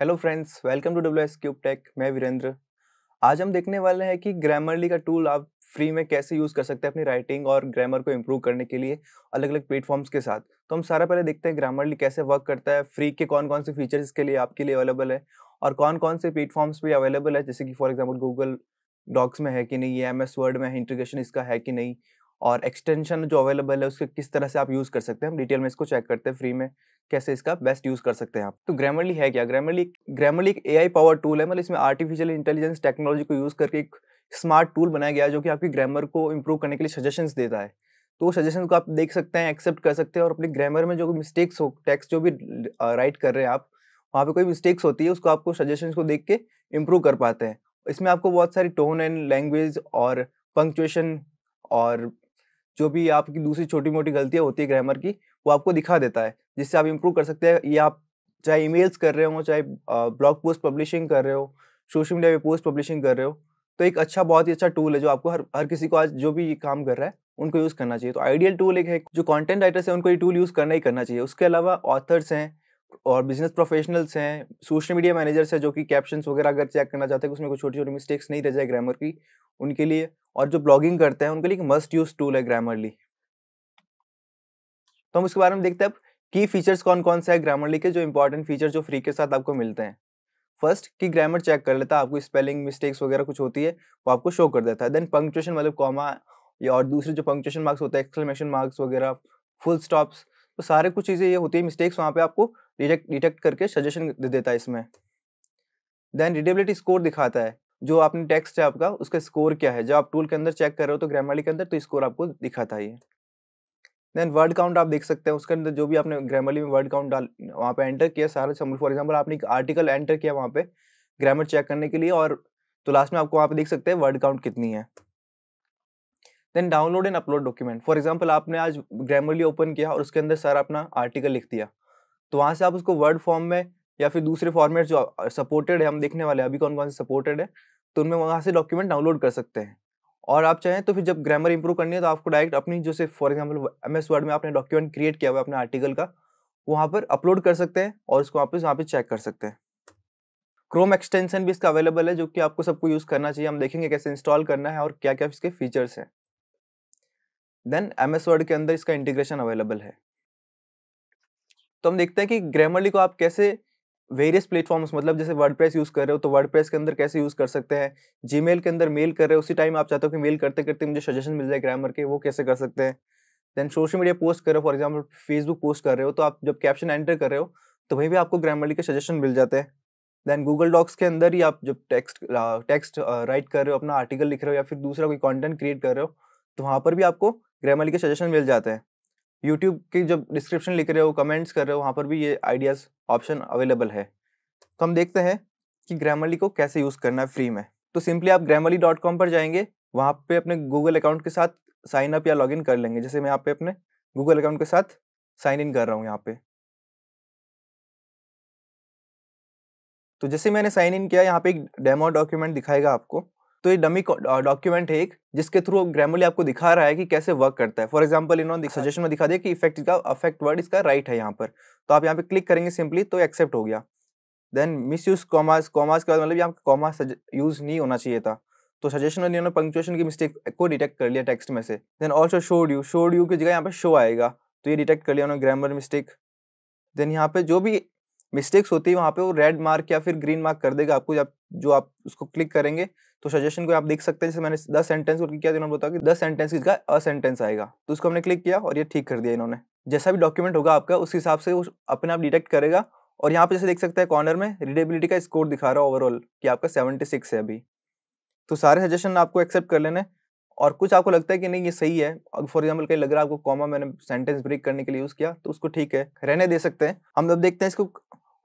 hello friends welcome to W S cube tech मैं वीरेंद्र आज हम देखने वाले हैं कि ग्रामरली का टूल आप फ्री में कैसे यूज़ कर सकते हैं अपनी राइटिंग और ग्रामर को इम्प्रूव करने के लिए अलग अलग प्लेटफॉर्म्स के साथ तो हम सारा पहले देखते हैं ग्रामरली कैसे वर्क करता है फ्री के कौन कौन से फीचर्स इसके लिए आपके लिए अवेलेबल है और कौन कौन से प्लेटफॉर्म्स भी अवेलेबल है जैसे कि फॉर एग्जाम्पल गूगल डॉक्स में है कि नहीं एम एस वर्ड में इंटीग्रेशन इसका है कि नहीं और एक्सटेंशन जो अवेलेबल है उसके किस तरह से आप यूज़ कर सकते हैं हम डिटेल में इसको चेक करते हैं फ्री में कैसे इसका बेस्ट यूज़ कर सकते हैं आप तो ग्रामरली है क्या ग्रामरली ग्रामरली एक ए आई पावर टूल है मतलब इसमें आर्टिफिशियल इंटेलिजेंस टेक्नोलॉजी को यूज़ करके एक स्मार्ट टूल बनाया गया है जो कि आपकी ग्रामर को इम्प्रूव करने के लिए सजेशंस देता है तो वो सजेशन को आप देख सकते हैं एक्सेप्ट कर सकते हैं और अपने ग्रामर में जो मिस्टेक्स हो टेक्स्ट जो भी राइट कर रहे हैं आप वहाँ पे कोई मिस्टेक्स होती है उसको आपको सजेशन को देख के इम्प्रूव कर पाते हैं इसमें आपको बहुत सारी टोन एंड लैंग्वेज और पंक्चुएशन और जो भी आपकी दूसरी छोटी मोटी गलतियाँ होती है ग्रामर की वो आपको दिखा देता है जिससे आप इम्प्रूव कर सकते हैं ये आप चाहे ई कर रहे हो चाहे ब्लॉग पोस्ट पब्लिशिंग कर रहे हो सोशल मीडिया पे पोस्ट पब्लिशिंग कर रहे हो तो एक अच्छा बहुत ही अच्छा टूल है जो आपको हर हर किसी को आज जो भी काम कर रहा है उनको यूज़ करना चाहिए तो आइडियल टूल एक है जो कंटेंट राइटर्स हैं उनको ये टूल यूज़ करना ही करना चाहिए उसके अलावा ऑथर्स हैं और बिजनेस प्रोफेशनल्स हैं सोशल मीडिया मैनेजर्स हैं जो कि कैप्शन वगैरह अगर चेक करना चाहते हैं उसमें कोई छोटी छोटी मिस्टेक्स नहीं रह जाए ग्रामर की उनके लिए और जो ब्लॉगिंग करते हैं उनके लिए मस्ट यूज टूल है ग्रामरली तो हम उसके बारे में देखते हैं अब की फीचर्स कौन कौन से है ग्रामरली के जो इंपॉर्टेंट फीचर जो फ्री के साथ आपको मिलते हैं फर्स्ट कि ग्रामर चेक कर लेता है आपको स्पेलिंग मिस्टेक्स वगैरह कुछ होती है वो आपको शो कर देता है देन पंक्चुएशन मतलब कॉमा या और दूसरे जो पंक्चुएशन मार्क्स होते हैं एक्सक्लेमेशन मार्क्स वगैरह फुल स्टॉप्स तो सारे कुछ चीज़ें ये होती है मिस्टेक्स वहाँ पे आपको डिटेक्ट डिटेक्ट करके सजेशन दे देता है इसमें देन रिडेबिलिटी स्कोर दिखाता है जो आपने टेक्स्ट है आपका उसका स्कोर क्या है जब आप टूल के अंदर चेक कर रहे हो तो ग्रामरली के अंदर तो स्कोर आपको दिखाता ही है देन वर्ड काउंट आप देख सकते हैं उसके अंदर जो भी आपने ग्रामरली में वर्ड काउंट डाल वहाँ पे एंटर किया सारा फॉर एग्जाम्पल आपने एक आर्टिकल एंटर किया वहाँ पे ग्रामर चेक करने के लिए और तो लास्ट में आपको वहाँ पे देख सकते हैं वर्ड काउंट कितनी है then download and upload document for example आपने आज ग्रामरली ओपन किया और उसके अंदर सारा अपना आर्टिकल लिख दिया तो वहाँ से आप उसको वर्ड फॉर्म में या फिर दूसरे फॉर्मेट जो सपोर्टेड है हम देखने वाले अभी कौन कौन से सपोर्टेड है तो उनमें वहाँ से डॉक्यूमेंट डाउनलोड कर सकते हैं और आप चाहें तो फिर जब ग्रामर इंप्रूव करनी है तो आपको डायरेक्ट अपनी जैसे for example M S word में आपने डॉक्यूमेंट क्रिएट किया हुआ अपने आर्टिकल का वहाँ पर अपलोड कर सकते हैं और उसको वापस वहाँ पर चेक कर सकते हैं क्रोम एक्सटेंशन भी इसका अवेलेबल है जो कि आपको सबको यूज़ करना चाहिए हम देखेंगे कैसे इंस्टॉल करना है और क्या क्या इसके फीचर्स हैं देन एम एस वर्ड के अंदर इसका इंटीग्रेशन अवेलेबल है तो हम देखते हैं कि ग्रामरली को आप कैसे वेरियस प्लेटफॉर्म्स मतलब जैसे प्रेस यूज़ कर रहे हो तो प्रेस के अंदर कैसे यूज़ कर सकते हैं मेल के अंदर मेल कर रहे हो उसी टाइम आप चाहते हो कि मेल करते करते मुझे सजेशन मिल जाए ग्रामर के वो कैसे कर सकते हैं देन सोशल मीडिया पोस्ट कर रहे हो फॉर एग्जाम्पल फेसबुक पोस्ट कर रहे हो तो आप जब कैप्शन एंटर कर रहे हो तो वहीं भी आपको ग्रामरली के सजेशन मिल जाते हैं देन गूगल डॉक्स के अंदर ही आप जब टेक्स्ट टेक्स्ट राइट कर रहे हो अपना आर्टिकल लिख रहे हो या फिर दूसरा कोई कॉन्टेंट क्रिएट कर रहे हो तो वहाँ पर भी आपको ग्रामरली के सजेशन मिल जाते हैं यूट्यूब के जब डिस्क्रिप्शन लिख रहे हो कमेंट्स कर रहे हो वहाँ पर भी ये आइडियाज़ ऑप्शन अवेलेबल है तो हम देखते हैं कि ग्रामरली को कैसे यूज़ करना है फ्री में तो सिंपली आप ग्रामरली डॉट कॉम पर जाएंगे वहाँ पे अपने गूगल अकाउंट के साथ साइन अप या लॉग इन कर लेंगे जैसे मैं यहाँ पे अपने गूगल अकाउंट के साथ साइन इन कर रहा हूँ यहाँ पे तो जैसे मैंने साइन इन किया यहाँ पे एक डेमो डॉक्यूमेंट दिखाएगा आपको तो ये डमी डॉक्यूमेंट uh, है एक जिसके थ्रू ग्रामरली आपको दिखा रहा है कि कैसे वर्क करता है फॉर एग्जाम्पल इन्होंने सजेशन हाँ में दिखा दिया कि इफेक्ट का अफेक्ट वर्ड इसका राइट right है यहाँ पर तो आप यहाँ पे क्लिक करेंगे सिंपली तो एक्सेप्ट हो गया then misuse commas commas के बाद मतलब यहाँ कॉमा यूज नहीं होना चाहिए था तो सजेशन में इन्होंने पंक्चुएशन की मिस्टेक को डिटेक्ट कर लिया टेक्स्ट में से then also should you should you की जगह यहाँ पे शो आएगा तो ये डिटेक्ट कर लिया उन्होंने ग्रामर मिस्टेक देन यहाँ पे जो भी मिस्टेक्स होती है वहाँ पे वो रेड मार्क या फिर ग्रीन मार्क कर देगा आपको जब जो आप उसको क्लिक करेंगे तो सजेशन को आप देख सकते हैं जैसे मैंने दस सेंटेंस को क्या इन्होंने बताया कि दस सेंटेंस का अ सेंटेंस आएगा तो उसको हमने क्लिक किया और ये ठीक कर दिया इन्होंने जैसा भी डॉक्यूमेंट होगा आपका उस हिसाब से वो अपने आप डिटेक्ट करेगा और यहाँ पे जैसे देख सकते हैं कॉर्नर में रीडेबिलिटी का स्कोर दिखा रहा है ओवरऑल कि आपका सेवेंटी सिक्स है अभी तो सारे सजेशन आपको एक्सेप्ट कर लेने और कुछ आपको लगता है कि नहीं ये सही है फॉर एग्जाम्पल कहीं लग रहा है आपको कॉमा मैंने सेंटेंस ब्रेक करने के लिए यूज़ किया तो उसको ठीक है रहने दे सकते हैं हम जब देखते हैं इसको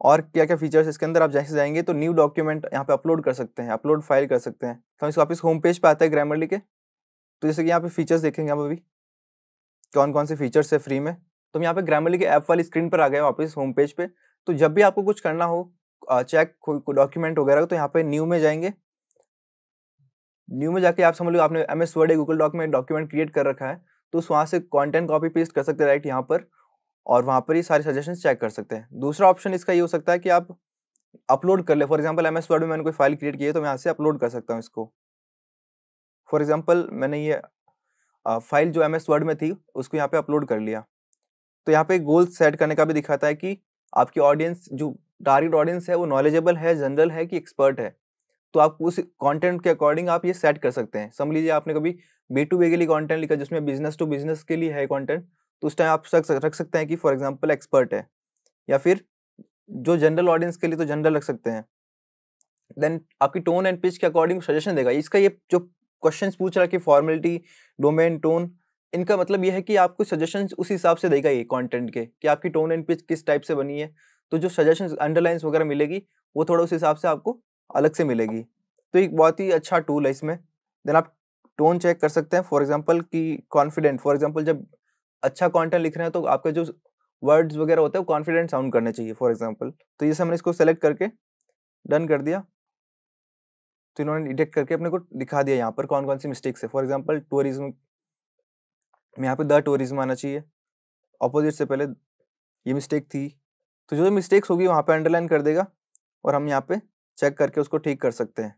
और क्या क्या फीचर्स इसके अंदर आप जैसे जाएंगे तो न्यू डॉक्यूमेंट यहाँ पे अपलोड कर सकते हैं अपलोड फाइल कर सकते हैं तो हम इसको वापस होम पेज पे आता है ग्रामरली के तो जैसे कि यहाँ पे फीचर्स देखेंगे आप अभी कौन कौन से फीचर्स है फ्री में तो हम यहाँ पे ग्रामरली के ऐप वाली स्क्रीन पर आ गए वापस होम पेज पे तो जब भी आपको कुछ करना हो चेक कोई डॉक्यूमेंट वगैरह तो यहाँ पे न्यू में जाएंगे न्यू में जाके आप समझ लो आपने M S Word Google document में डॉक्यूमेंट क्रिएट कर रखा है तो उस वहाँ से कॉन्टेंट कॉपी पेस्ट कर सकते हैं राइट यहाँ पर और वहाँ पर ही सारे सजेशन चेक कर सकते हैं दूसरा ऑप्शन इसका ये हो सकता है कि आप अपलोड कर ले for example M S word में मैंने कोई फाइल क्रिएट की है तो मैं यहाँ से अपलोड कर सकता हूँ इसको फॉर एग्जाम्पल मैंने ये फाइल जो एम एस वर्ड में थी उसको यहाँ पे अपलोड कर लिया तो यहाँ पे गोल सेट करने का भी दिखाता है कि आपकी ऑडियंस जो टारगेट ऑडियंस है वो नॉलेजेबल है जनरल है कि एक्सपर्ट है तो आप उस कंटेंट के अकॉर्डिंग आप ये सेट कर सकते हैं समझ लीजिए आपने कभी बी टू बी के लिए कंटेंट लिखा जिसमें बिजनेस टू बिजनेस के लिए है कंटेंट तो उस टाइम आप रख सकते हैं कि फॉर एग्जाम्पल एक्सपर्ट है या फिर जो जनरल ऑडियंस के लिए तो जनरल रख सकते हैं देन आपकी टोन एंड पिच के अकॉर्डिंग सजेशन देगा इसका ये जो क्वेश्चन पूछ रहा है कि फॉर्मेलिटी डोमेन टोन इनका मतलब यह है कि आपको सजेशन उस हिसाब से देगा ये कॉन्टेंट के कि आपकी टोन एंड पिच किस टाइप से बनी है तो जो सजेशन अंडरलाइंस वगैरह मिलेगी वो थोड़ा उस हिसाब से आपको अलग से मिलेगी तो एक बहुत ही अच्छा टूल है इसमें देन आप टोन चेक कर सकते हैं फॉर एग्जाम्पल कि कॉन्फिडेंट फॉर एग्जाम्पल जब अच्छा कंटेंट लिख रहे हैं तो आपके जो वर्ड्स वगैरह होते हैं वो कॉन्फिडेंट साउंड करने चाहिए फॉर एग्जाम्पल तो ये हमने इसको सेलेक्ट करके डन कर दिया तो इन्होंने डिटेक्ट करके अपने को दिखा दिया यहाँ पर कौन कौन सी मिस्टेक्स है फॉर एग्जाम्पल टूरिज्म में यहाँ पे द टूरिज्म आना चाहिए अपोजिट से पहले ये मिस्टेक थी तो जो मिस्टेक्स होगी वहाँ पे अंडरलाइन कर देगा और हम यहाँ पे चेक करके उसको ठीक कर सकते हैं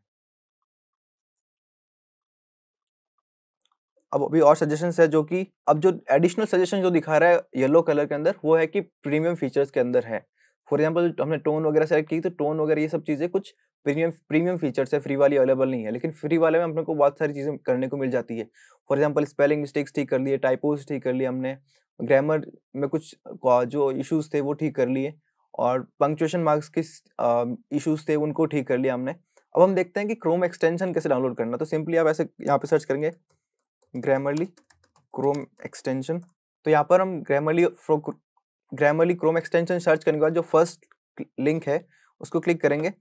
अब अभी और सजेशन है जो कि अब जो एडिशनल सजेशन जो दिखा रहा है येलो कलर के अंदर वो है कि प्रीमियम फीचर्स के अंदर है फॉर एग्जाम्पल हमने टोन वगैरह सेलेक्ट की तो टोन वगैरह ये सब चीज़ें कुछ प्रीमियम प्रीमियम फीचर्स है फ्री वाली अवेलेबल नहीं है लेकिन फ्री वाले में अपने को बहुत सारी चीज़ें करने को मिल जाती है फॉर एग्जाम्पल स्पेलिंग मिस्टेक्स ठीक कर लिए टाइपोज ठीक कर लिए हमने ग्रामर में कुछ जो इश्यूज़ थे वो ठीक कर लिए और पंक्चुएशन मार्क्स के इश्यूज़ थे उनको ठीक कर लिया हमने अब हम देखते हैं कि क्रोम एक्सटेंशन कैसे डाउनलोड करना तो सिंपली आप ऐसे यहाँ पे सर्च करेंगे ग्रामरली क्रोम एक्सटेंशन तो यहाँ पर हम Grammarly Grammarly Chrome extension search करने के बाद जो फर्स्ट लिंक है उसको क्लिक करेंगे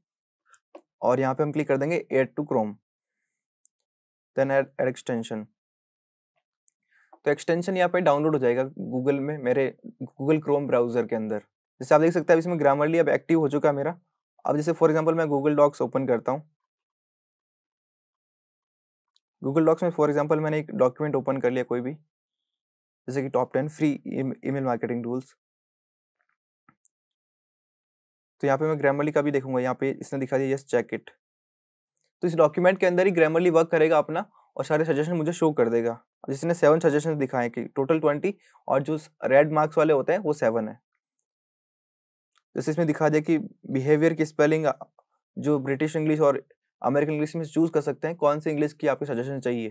और यहाँ पे हम क्लिक कर देंगे add to Chrome then add add extension तो एक्सटेंशन यहाँ पे डाउनलोड हो जाएगा गूगल में मेरे गूगल क्रोम ब्राउजर के अंदर जैसे आप देख सकते हैं अब इसमें ग्रामरली अब एक्टिव हो चुका है मेरा अब जैसे फॉर एग्जाम्पल मैं गूगल डॉक्स ओपन करता हूँ गूगल डॉक्स में फॉर एग्जाम्पल मैंने एक डॉक्यूमेंट ओपन कर लिया कोई भी जैसे कि top ten free email marketing tools तो यहाँ पे मैं ग्रामरली का भी देखूंगा यहाँ पे इसने दिखा दिया यस चेक इट तो इस डॉक्यूमेंट के अंदर ही ग्रामरली वर्क करेगा अपना और सारे सजेशन मुझे शो कर देगा जिसने सेवन सजेशन दिखाए कि टोटल ट्वेंटी और जो रेड मार्क्स वाले होते हैं वो सेवन है जैसे इसमें दिखा दिया कि बिहेवियर की स्पेलिंग जो ब्रिटिश इंग्लिश और अमेरिकन इंग्लिश में चूज़ कर सकते हैं कौन सी इंग्लिश की आपको सजेशन चाहिए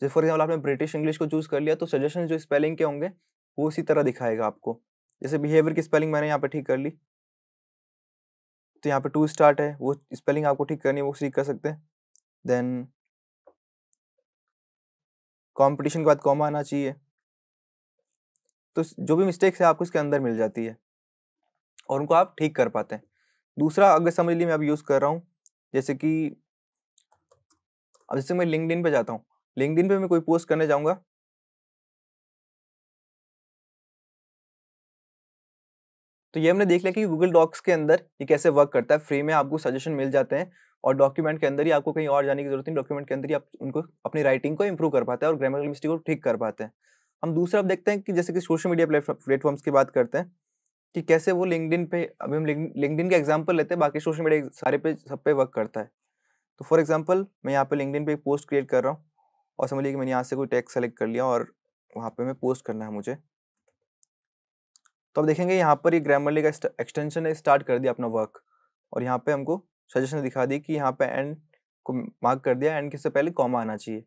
जैसे फॉर एग्जाम्पल आपने ब्रिटिश इंग्लिश को चूज़ कर लिया तो सजेशन जो स्पेलिंग के होंगे वो उसी तरह दिखाएगा आपको जैसे बिहेवियर की स्पेलिंग मैंने यहाँ पर ठीक कर ली तो यहाँ पर टू स्टार्ट है वो स्पेलिंग आपको ठीक करनी है वो सीख कर सकते हैं देन कॉम्पिटिशन के बाद कॉमा आना चाहिए तो जो भी मिस्टेक्स है आपको इसके अंदर मिल जाती है और उनको आप ठीक कर पाते हैं दूसरा अगर समझ लीजिए मैं अब यूज़ कर रहा हूँ जैसे कि अब जैसे मैं लिंकड पे जाता हूँ लिंकड पे मैं कोई पोस्ट करने जाऊँगा तो ये हमने देख लिया कि गूगल डॉक्स के अंदर ये कैसे वर्क करता है फ्री में आपको सजेशन मिल जाते हैं और डॉक्यूमेंट के अंदर ही आपको कहीं और जाने की जरूरत नहीं डॉक्यूमेंट के अंदर ही आप उनको अपनी राइटिंग को इंप्रूव कर पाते हैं और ग्रामर मिस्टेक को ठीक कर पाते हैं हम दूसरा अब देखते हैं कि जैसे कि सोशल मीडिया प्लेटफॉर्म्स की बात करते हैं कि कैसे वो लिंकडिन पे अभी हम लिंकडिन का एग्जांपल लेते हैं बाकी सोशल मीडिया सारे पे सब पे वर्क करता है तो फॉर एग्जांपल मैं यहाँ पे लिंकडिन पे एक पोस्ट क्रिएट कर रहा हूँ और समझ लीजिए कि मैंने यहाँ से कोई टैग सेलेक्ट कर लिया और वहाँ पे मैं पोस्ट करना है मुझे तो अब देखेंगे यहाँ पर ये ग्रामरली का एक्सटेंशन ने स्टार्ट कर दिया अपना वर्क और यहाँ पे हमको सजेशन दिखा दी कि यहाँ पे एंड को मार्क कर दिया एंड किससे पहले कॉमा आना चाहिए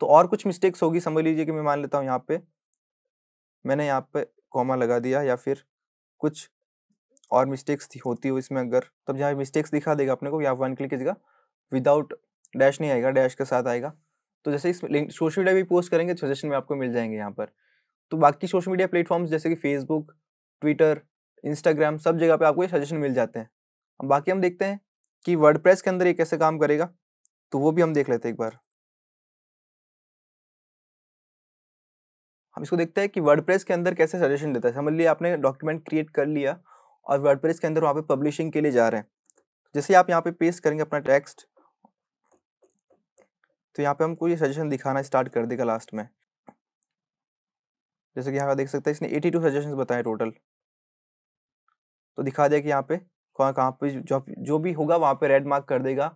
तो और कुछ मिस्टेक्स होगी समझ लीजिए कि मैं मान लेता हूँ यहाँ पे मैंने यहाँ पे कॉमा लगा दिया या फिर कुछ और मिस्टेक्स होती हो इसमें अगर तब जहाँ मिस्टेक्स दिखा देगा अपने को या वन क्लिक कीजिएगा विदाउट डैश नहीं आएगा डैश के साथ आएगा तो जैसे इस लिंक सोशल मीडिया भी पोस्ट करेंगे सजेशन में आपको मिल जाएंगे यहाँ पर तो बाकी सोशल मीडिया प्लेटफॉर्म्स जैसे कि फेसबुक ट्विटर इंस्टाग्राम सब जगह पे आपको ये सजेशन मिल जाते हैं अब बाकी हम देखते हैं कि वर्ड के अंदर ये कैसे काम करेगा तो वो भी हम देख लेते हैं एक बार हम इसको देखते हैं कि वर्ड के अंदर कैसे सजेशन देता है समझ लिया आपने डॉक्यूमेंट क्रिएट कर लिया और वर्ड के अंदर वहाँ पे पब्लिशिंग के लिए जा रहे हैं जैसे आप यहाँ पे पेस्ट करेंगे अपना टेक्स्ट तो यहाँ पे हमको ये सजेशन दिखाना स्टार्ट कर देगा लास्ट में जैसे कि यहाँ पर देख सकते हैं इसने 82 टू सजेशन बताए टोटल तो दिखा दिया कि यहाँ पे कहाँ कहाँ पे जो जो भी होगा वहाँ पे रेड मार्क कर देगा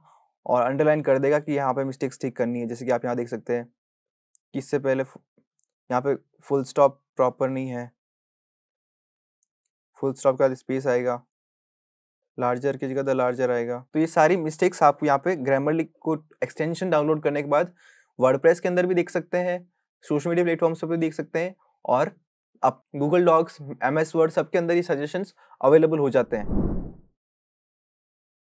और अंडरलाइन कर देगा कि यहाँ पे मिस्टेक्स ठीक करनी है जैसे कि आप यहाँ देख सकते हैं कि इससे पहले यहाँ पे फुल स्टॉप प्रॉपर नहीं है फुल स्टॉप का स्पेस आएगा लार्जर की जगह द लार्जर आएगा तो ये सारी मिस्टेक्स आप यहाँ पे ग्रामरली को एक्सटेंशन डाउनलोड करने के बाद वर्डप्रेस के अंदर भी देख सकते हैं सोशल मीडिया प्लेटफॉर्म्स पर भी देख सकते हैं और आप Google Docs M S Word सबके अंदर ये सजेशंस अवेलेबल हो जाते हैं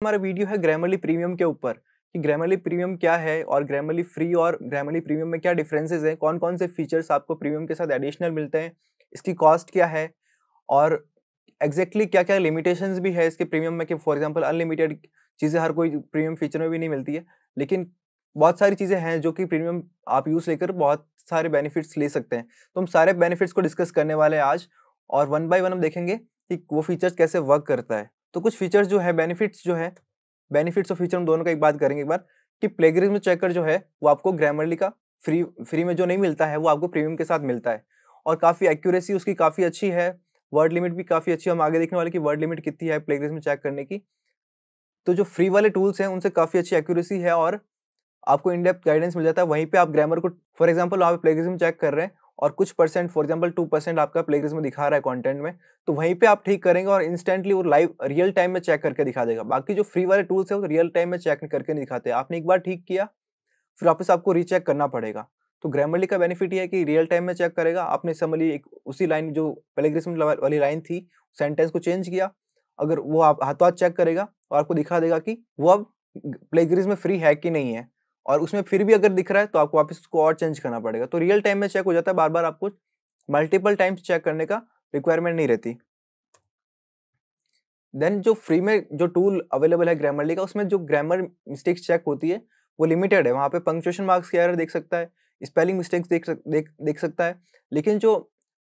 हमारा वीडियो है ग्रामरली प्रीमियम के ऊपर कि ग्रामरली प्रीमियम क्या है और ग्रामरली फ्री और ग्रामरली प्रीमियम में क्या डिफरेंसेज हैं कौन कौन से फीचर्स आपको प्रीमियम के साथ एडिशनल मिलते हैं इसकी कॉस्ट क्या है और एग्जैक्टली exactly क्या क्या लिमिटेशन भी है इसके प्रीमियम में कि फॉर एग्जाम्पल अनलिमिटेड चीज़ें हर कोई प्रीमियम फीचर में भी नहीं मिलती है लेकिन बहुत सारी चीज़ें हैं जो कि प्रीमियम आप यूज़ लेकर बहुत सारे बेनिफिट्स ले सकते हैं तो हम सारे बेनिफिट्स को डिस्कस करने वाले हैं आज और वन बाय वन हम देखेंगे कि वो फीचर्स कैसे वर्क करता है तो कुछ फीचर्स जो है बेनिफिट्स जो है बेनिफिट्स और फीचर हम दोनों का एक बात करेंगे एक बार कि प्लेगरिज्म चेकर जो है वो आपको ग्रामरली का फ्री फ्री में जो नहीं मिलता है वो आपको प्रीमियम के साथ मिलता है और काफ़ी एक्यूरेसी उसकी काफ़ी अच्छी है वर्ड लिमिट भी काफ़ी अच्छी हम आगे देखने वाले कि वर्ड लिमिट कितनी है में चेक करने की तो जो फ्री वाले टूल्स हैं उनसे काफ़ी अच्छी एक्यूरेसी है और आपको इन गाइडेंस मिल जाता है वहीं पे आप ग्रामर को फॉर एग्जांपल आप में चेक कर रहे हैं और कुछ percent for example two percent आपका में दिखा रहा है कॉन्टेंट में तो वहीं पे आप ठीक करेंगे और इंस्टेंटली वो लाइव रियल टाइम में चेक करके दिखा देगा बाकी जो फ्री वाले टूल्स है वो रियल टाइम में चेक करके नहीं दिखाते आपने एक बार ठीक किया फिर वापस आपको रीचेक करना पड़ेगा तो ग्रामरली का बेनिफिट ये है कि रियल टाइम में चेक करेगा आपने समझ ली एक उसी लाइन जो पेलेग्रिज्म वाली लाइन थी सेंटेंस को चेंज किया अगर वो आप हाथों हाथ चेक करेगा और आपको दिखा देगा कि वो अब प्लेग्रिज में फ्री है कि नहीं है और उसमें फिर भी अगर दिख रहा है तो आपको वापस उसको और चेंज करना पड़ेगा तो रियल टाइम में चेक हो जाता है बार बार आपको मल्टीपल टाइम्स चेक करने का रिक्वायरमेंट नहीं रहती देन जो फ्री में जो टूल अवेलेबल है ग्रामरली का उसमें जो ग्रामर मिस्टेक्स चेक होती है वो लिमिटेड है वहाँ पे पंक्चुएशन मार्क्स की एरर देख सकता है स्पेलिंग मिस्टेक्स देख सक, देख देख सकता है लेकिन जो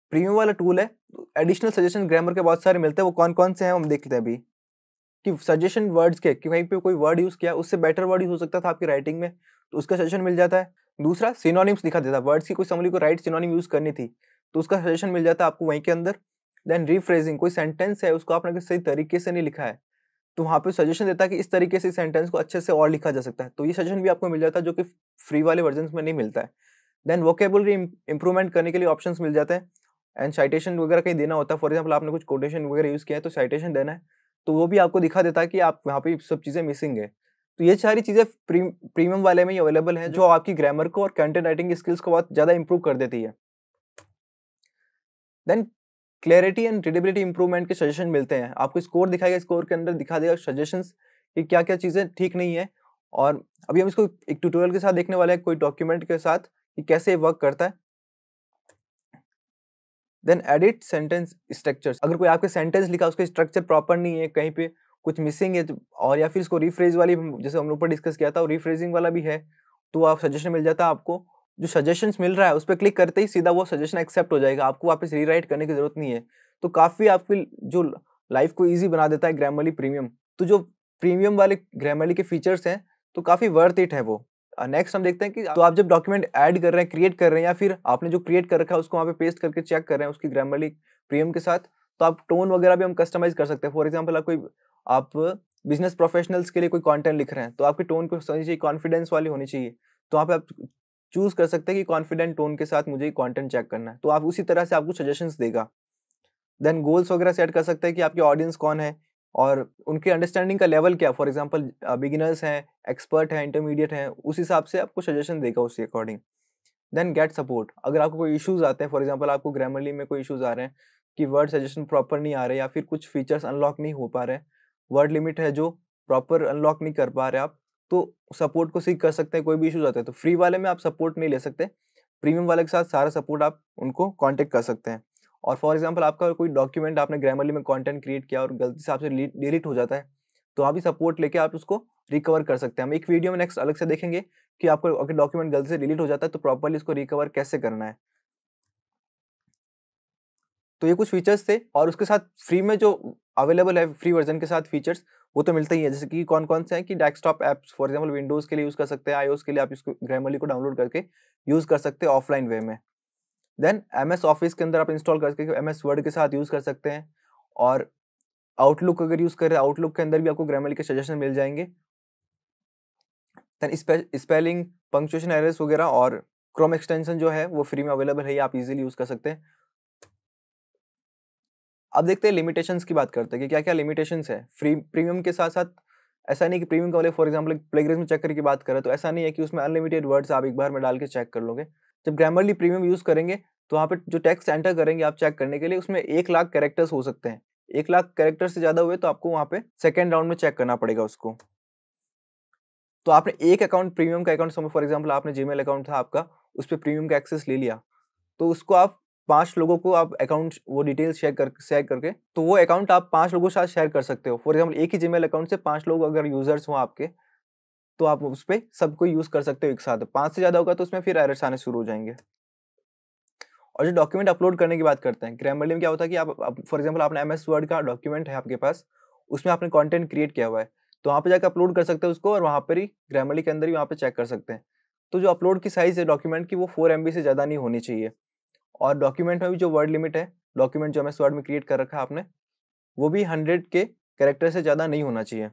प्रीमियम वाला टूल है एडिशनल सजेशन ग्रामर के बहुत सारे मिलते हैं वो कौन कौन से हैं हम देखते हैं अभी कि सजेशन वर्ड्स के कि कहीं पे कोई वर्ड यूज़ किया उससे बेटर वर्ड यूज हो सकता था आपकी राइटिंग में तो उसका सजेशन मिल जाता है दूसरा सिनोनिम्स दिखा देता वर्ड्स की कोई समरी को राइट सिनोनिम यूज़ करनी थी तो उसका सजेशन मिल जाता है आपको वहीं के अंदर देन रीफ्रेजिंग कोई सेंटेंस है उसको आपने सही तरीके से नहीं लिखा है तो वहाँ पर सजेशन देता है कि इस तरीके से सेंटेंस को अच्छे से और लिखा जा सकता है तो ये सजेशन भी आपको मिल जाता है जो कि फ्री वाले वर्जन में नहीं मिलता है देन वोकेबलरी इंप्रूवमेंट करने के लिए ऑप्शन मिल जाते हैं एंड साइटेशन वगैरह कहीं देना होता है फॉर एग्जाम्पल आपने कुछ कोटेशन वगैरह यूज़ किया है तो साइटेशन देना है तो वो भी आपको दिखा देता है कि आप वहाँ पे सब चीज़ें मिसिंग है तो ये सारी चीज़ें प्रीमियम वाले में अवेलेबल हैं जो आपकी ग्रामर को और कंटेंट राइटिंग स्किल्स को बहुत ज़्यादा इंप्रूव कर देती है then clarity and readability improvement के सजेशन मिलते हैं आपको स्कोर दिखाएगा स्कोर के अंदर दिखा देगा सजेशन कि क्या क्या चीज़ें ठीक नहीं है और अभी हम इसको एक ट्यूटोरियल के साथ देखने वाले हैं कोई डॉक्यूमेंट के साथ कि कैसे वर्क करता है देन एडिट सेंटेंस स्ट्रक्चर अगर कोई आपके सेंटेंस लिखा उसका स्ट्रक्चर प्रॉपर नहीं है कहीं पे कुछ मिसिंग है तो, और या फिर इसको रिफ्रेज वाली जैसे हमने ऊपर डिस्कस किया था और रिफ्रेजिंग वाला भी है तो आप सजेशन मिल जाता है आपको जो सजेशन मिल रहा है उस पर क्लिक करते ही सीधा वो सजेशन एक्सेप्ट हो जाएगा आपको वापस रीराइट करने की जरूरत नहीं है तो काफ़ी आपकी जो लाइफ को ईजी बना देता है ग्रामरली प्रीमियम तो जो प्रीमियम वाले ग्रामरली के फीचर्स हैं तो काफ़ी वर्थ इट है वो नेक्स्ट हम देखते हैं कि तो आप जब डॉक्यूमेंट ऐड कर रहे हैं क्रिएट कर रहे हैं या फिर आपने जो क्रिएट कर रखा है उसको वहाँ पे पेस्ट करके चेक कर रहे हैं उसकी ग्रामरली प्रीमियम के साथ तो आप टोन वगैरह भी हम कस्टमाइज कर सकते हैं फॉर एग्जाम्पल आप कोई आप बिजनेस प्रोफेशनल्स के लिए कोई कॉन्टेंट लिख रहे हैं तो आपके टोन को समझनी चाहिए कॉन्फिडेंस वाली होनी चाहिए तो वहाँ पर आप चूज़ कर सकते हैं कि कॉन्फिडेंट टोन के साथ मुझे कॉन्टेंट चेक करना है तो आप उसी तरह से आपको सजेशन देगा देन गोल्स वगैरह सेट कर सकते हैं कि आपके ऑडियंस कौन है और उनके अंडरस्टैंडिंग का लेवल क्या फॉर एग्जाम्पल बिगिनर्स हैं एक्सपर्ट हैं इंटरमीडिएट हैं उस हिसाब से आपको सजेशन देगा उसके अकॉर्डिंग देन गेट सपोर्ट अगर आपको कोई इशूज़ आते हैं फॉर एग्जाम्पल आपको ग्रामरली में कोई इशूज़ आ रहे हैं कि वर्ड सजेशन प्रॉपर नहीं आ रहे या फिर कुछ फीचर्स अनलॉक नहीं हो पा रहे वर्ड लिमिट है जो प्रॉपर अनलॉक नहीं कर पा रहे आप तो सपोर्ट को सीख कर सकते हैं कोई भी इशूज़ आता है तो फ्री वाले में आप सपोर्ट नहीं ले सकते प्रीमियम वाले के साथ सारा सपोर्ट आप उनको कॉन्टेक्ट कर सकते हैं और फॉर एग्जाम्पल आपका कोई डॉक्यूमेंट आपने ग्रामरली में कॉन्टेंट क्रिएट किया और गलती से आपसे डिलीट हो जाता है तो आप भी सपोर्ट लेके आप उसको रिकवर कर सकते हैं हम एक वीडियो में नेक्स्ट अलग से देखेंगे कि आपको अगर डॉक्यूमेंट गलती से डिलीट हो जाता है तो प्रॉपरली इसको रिकवर कैसे करना है तो ये कुछ फीचर्स थे और उसके साथ फ्री में जो अवेलेबल है फ्री वर्जन के साथ फीचर्स वो तो मिलता ही है जैसे कि कौन कौन से हैं कि desktop apps for example Windows के लिए यूज़ कर सकते हैं आईओएस के लिए आप इसको ग्रामरली को डाउनलोड करके यूज़ कर सकते हैं ऑफलाइन वे में देन एम एस ऑफिस के अंदर आप इंस्टॉल कर सकते एम एस वर्ड के साथ यूज़ कर सकते हैं और आउटलुक अगर यूज़ कर रहे हैं आउटलुक के अंदर भी आपको ग्रामर के सजेशन मिल जाएंगे देन स्पेलिंग पंक्चुएशन एरर्स वगैरह और क्रोम एक्सटेंशन जो है वो फ्री में अवेलेबल है आप इजीली यूज़ कर सकते हैं अब देखते हैं लिमिटेशंस की बात करते हैं कि क्या क्या लिमिटेशंस है फ्री प्रीमियम के साथ साथ ऐसा नहीं कि प्रीमियम का वाले फॉर एग्जांपल प्लेग्रेस में चेक करके बात करें तो ऐसा नहीं है कि उसमें अनलिमिटेड वर्ड्स आप एक बार में डाल के चेक कर लोगे जब ग्रामरली प्रीमियम यूज़ करेंगे तो वहाँ पे जो टेक्स्ट एंटर करेंगे आप चेक करने के लिए उसमें एक लाख कैरेक्टर्स हो सकते हैं एक लाख कैरेक्टर से ज़्यादा हुए तो आपको वहाँ पे सेकेंड राउंड में चेक करना पड़ेगा उसको तो आपने एक अकाउंट प्रीमियम का अकाउंट समझ फॉर एग्जाम्पल आपने जीमेल अकाउंट था आपका उस पर प्रीमियम का एक्सेस ले लिया तो उसको आप पांच लोगों को आप अकाउंट वो डिटेल शेयर कर शेयर करके तो वो अकाउंट आप पांच लोगों के साथ शेयर कर सकते हो फॉर एग्जांपल एक ही जीमेल अकाउंट से पांच लोग अगर यूजर्स हों आपके तो आप उस पर सबको यूज कर सकते हो एक साथ पाँच से ज्यादा होगा तो उसमें फिर एरर्स आने शुरू हो जाएंगे और जो डॉक्यूमेंट अपलोड करने की बात करते हैं ग्रामरली में क्या होता है कि आप फॉर एग्जाम्पल आपने एम एस वर्ड का डॉक्यूमेंट है आपके पास उसमें आपने कॉन्टेंट क्रिएट किया हुआ है तो वहाँ पर जाकर अपलोड कर सकते हैं उसको और वहाँ पर ही ग्रामरली के अंदर ही वहाँ पर चेक कर सकते हैं तो जो अपलोड की साइज़ है डॉक्यूमेंट की वो फोर एम से ज़्यादा नहीं होनी चाहिए और डॉक्यूमेंट में भी जो वर्ड लिमिट है डॉक्यूमेंट जो एम एस वर्ड में क्रिएट कर रखा है आपने वो भी हंड्रेड के करेक्टर से ज़्यादा नहीं होना चाहिए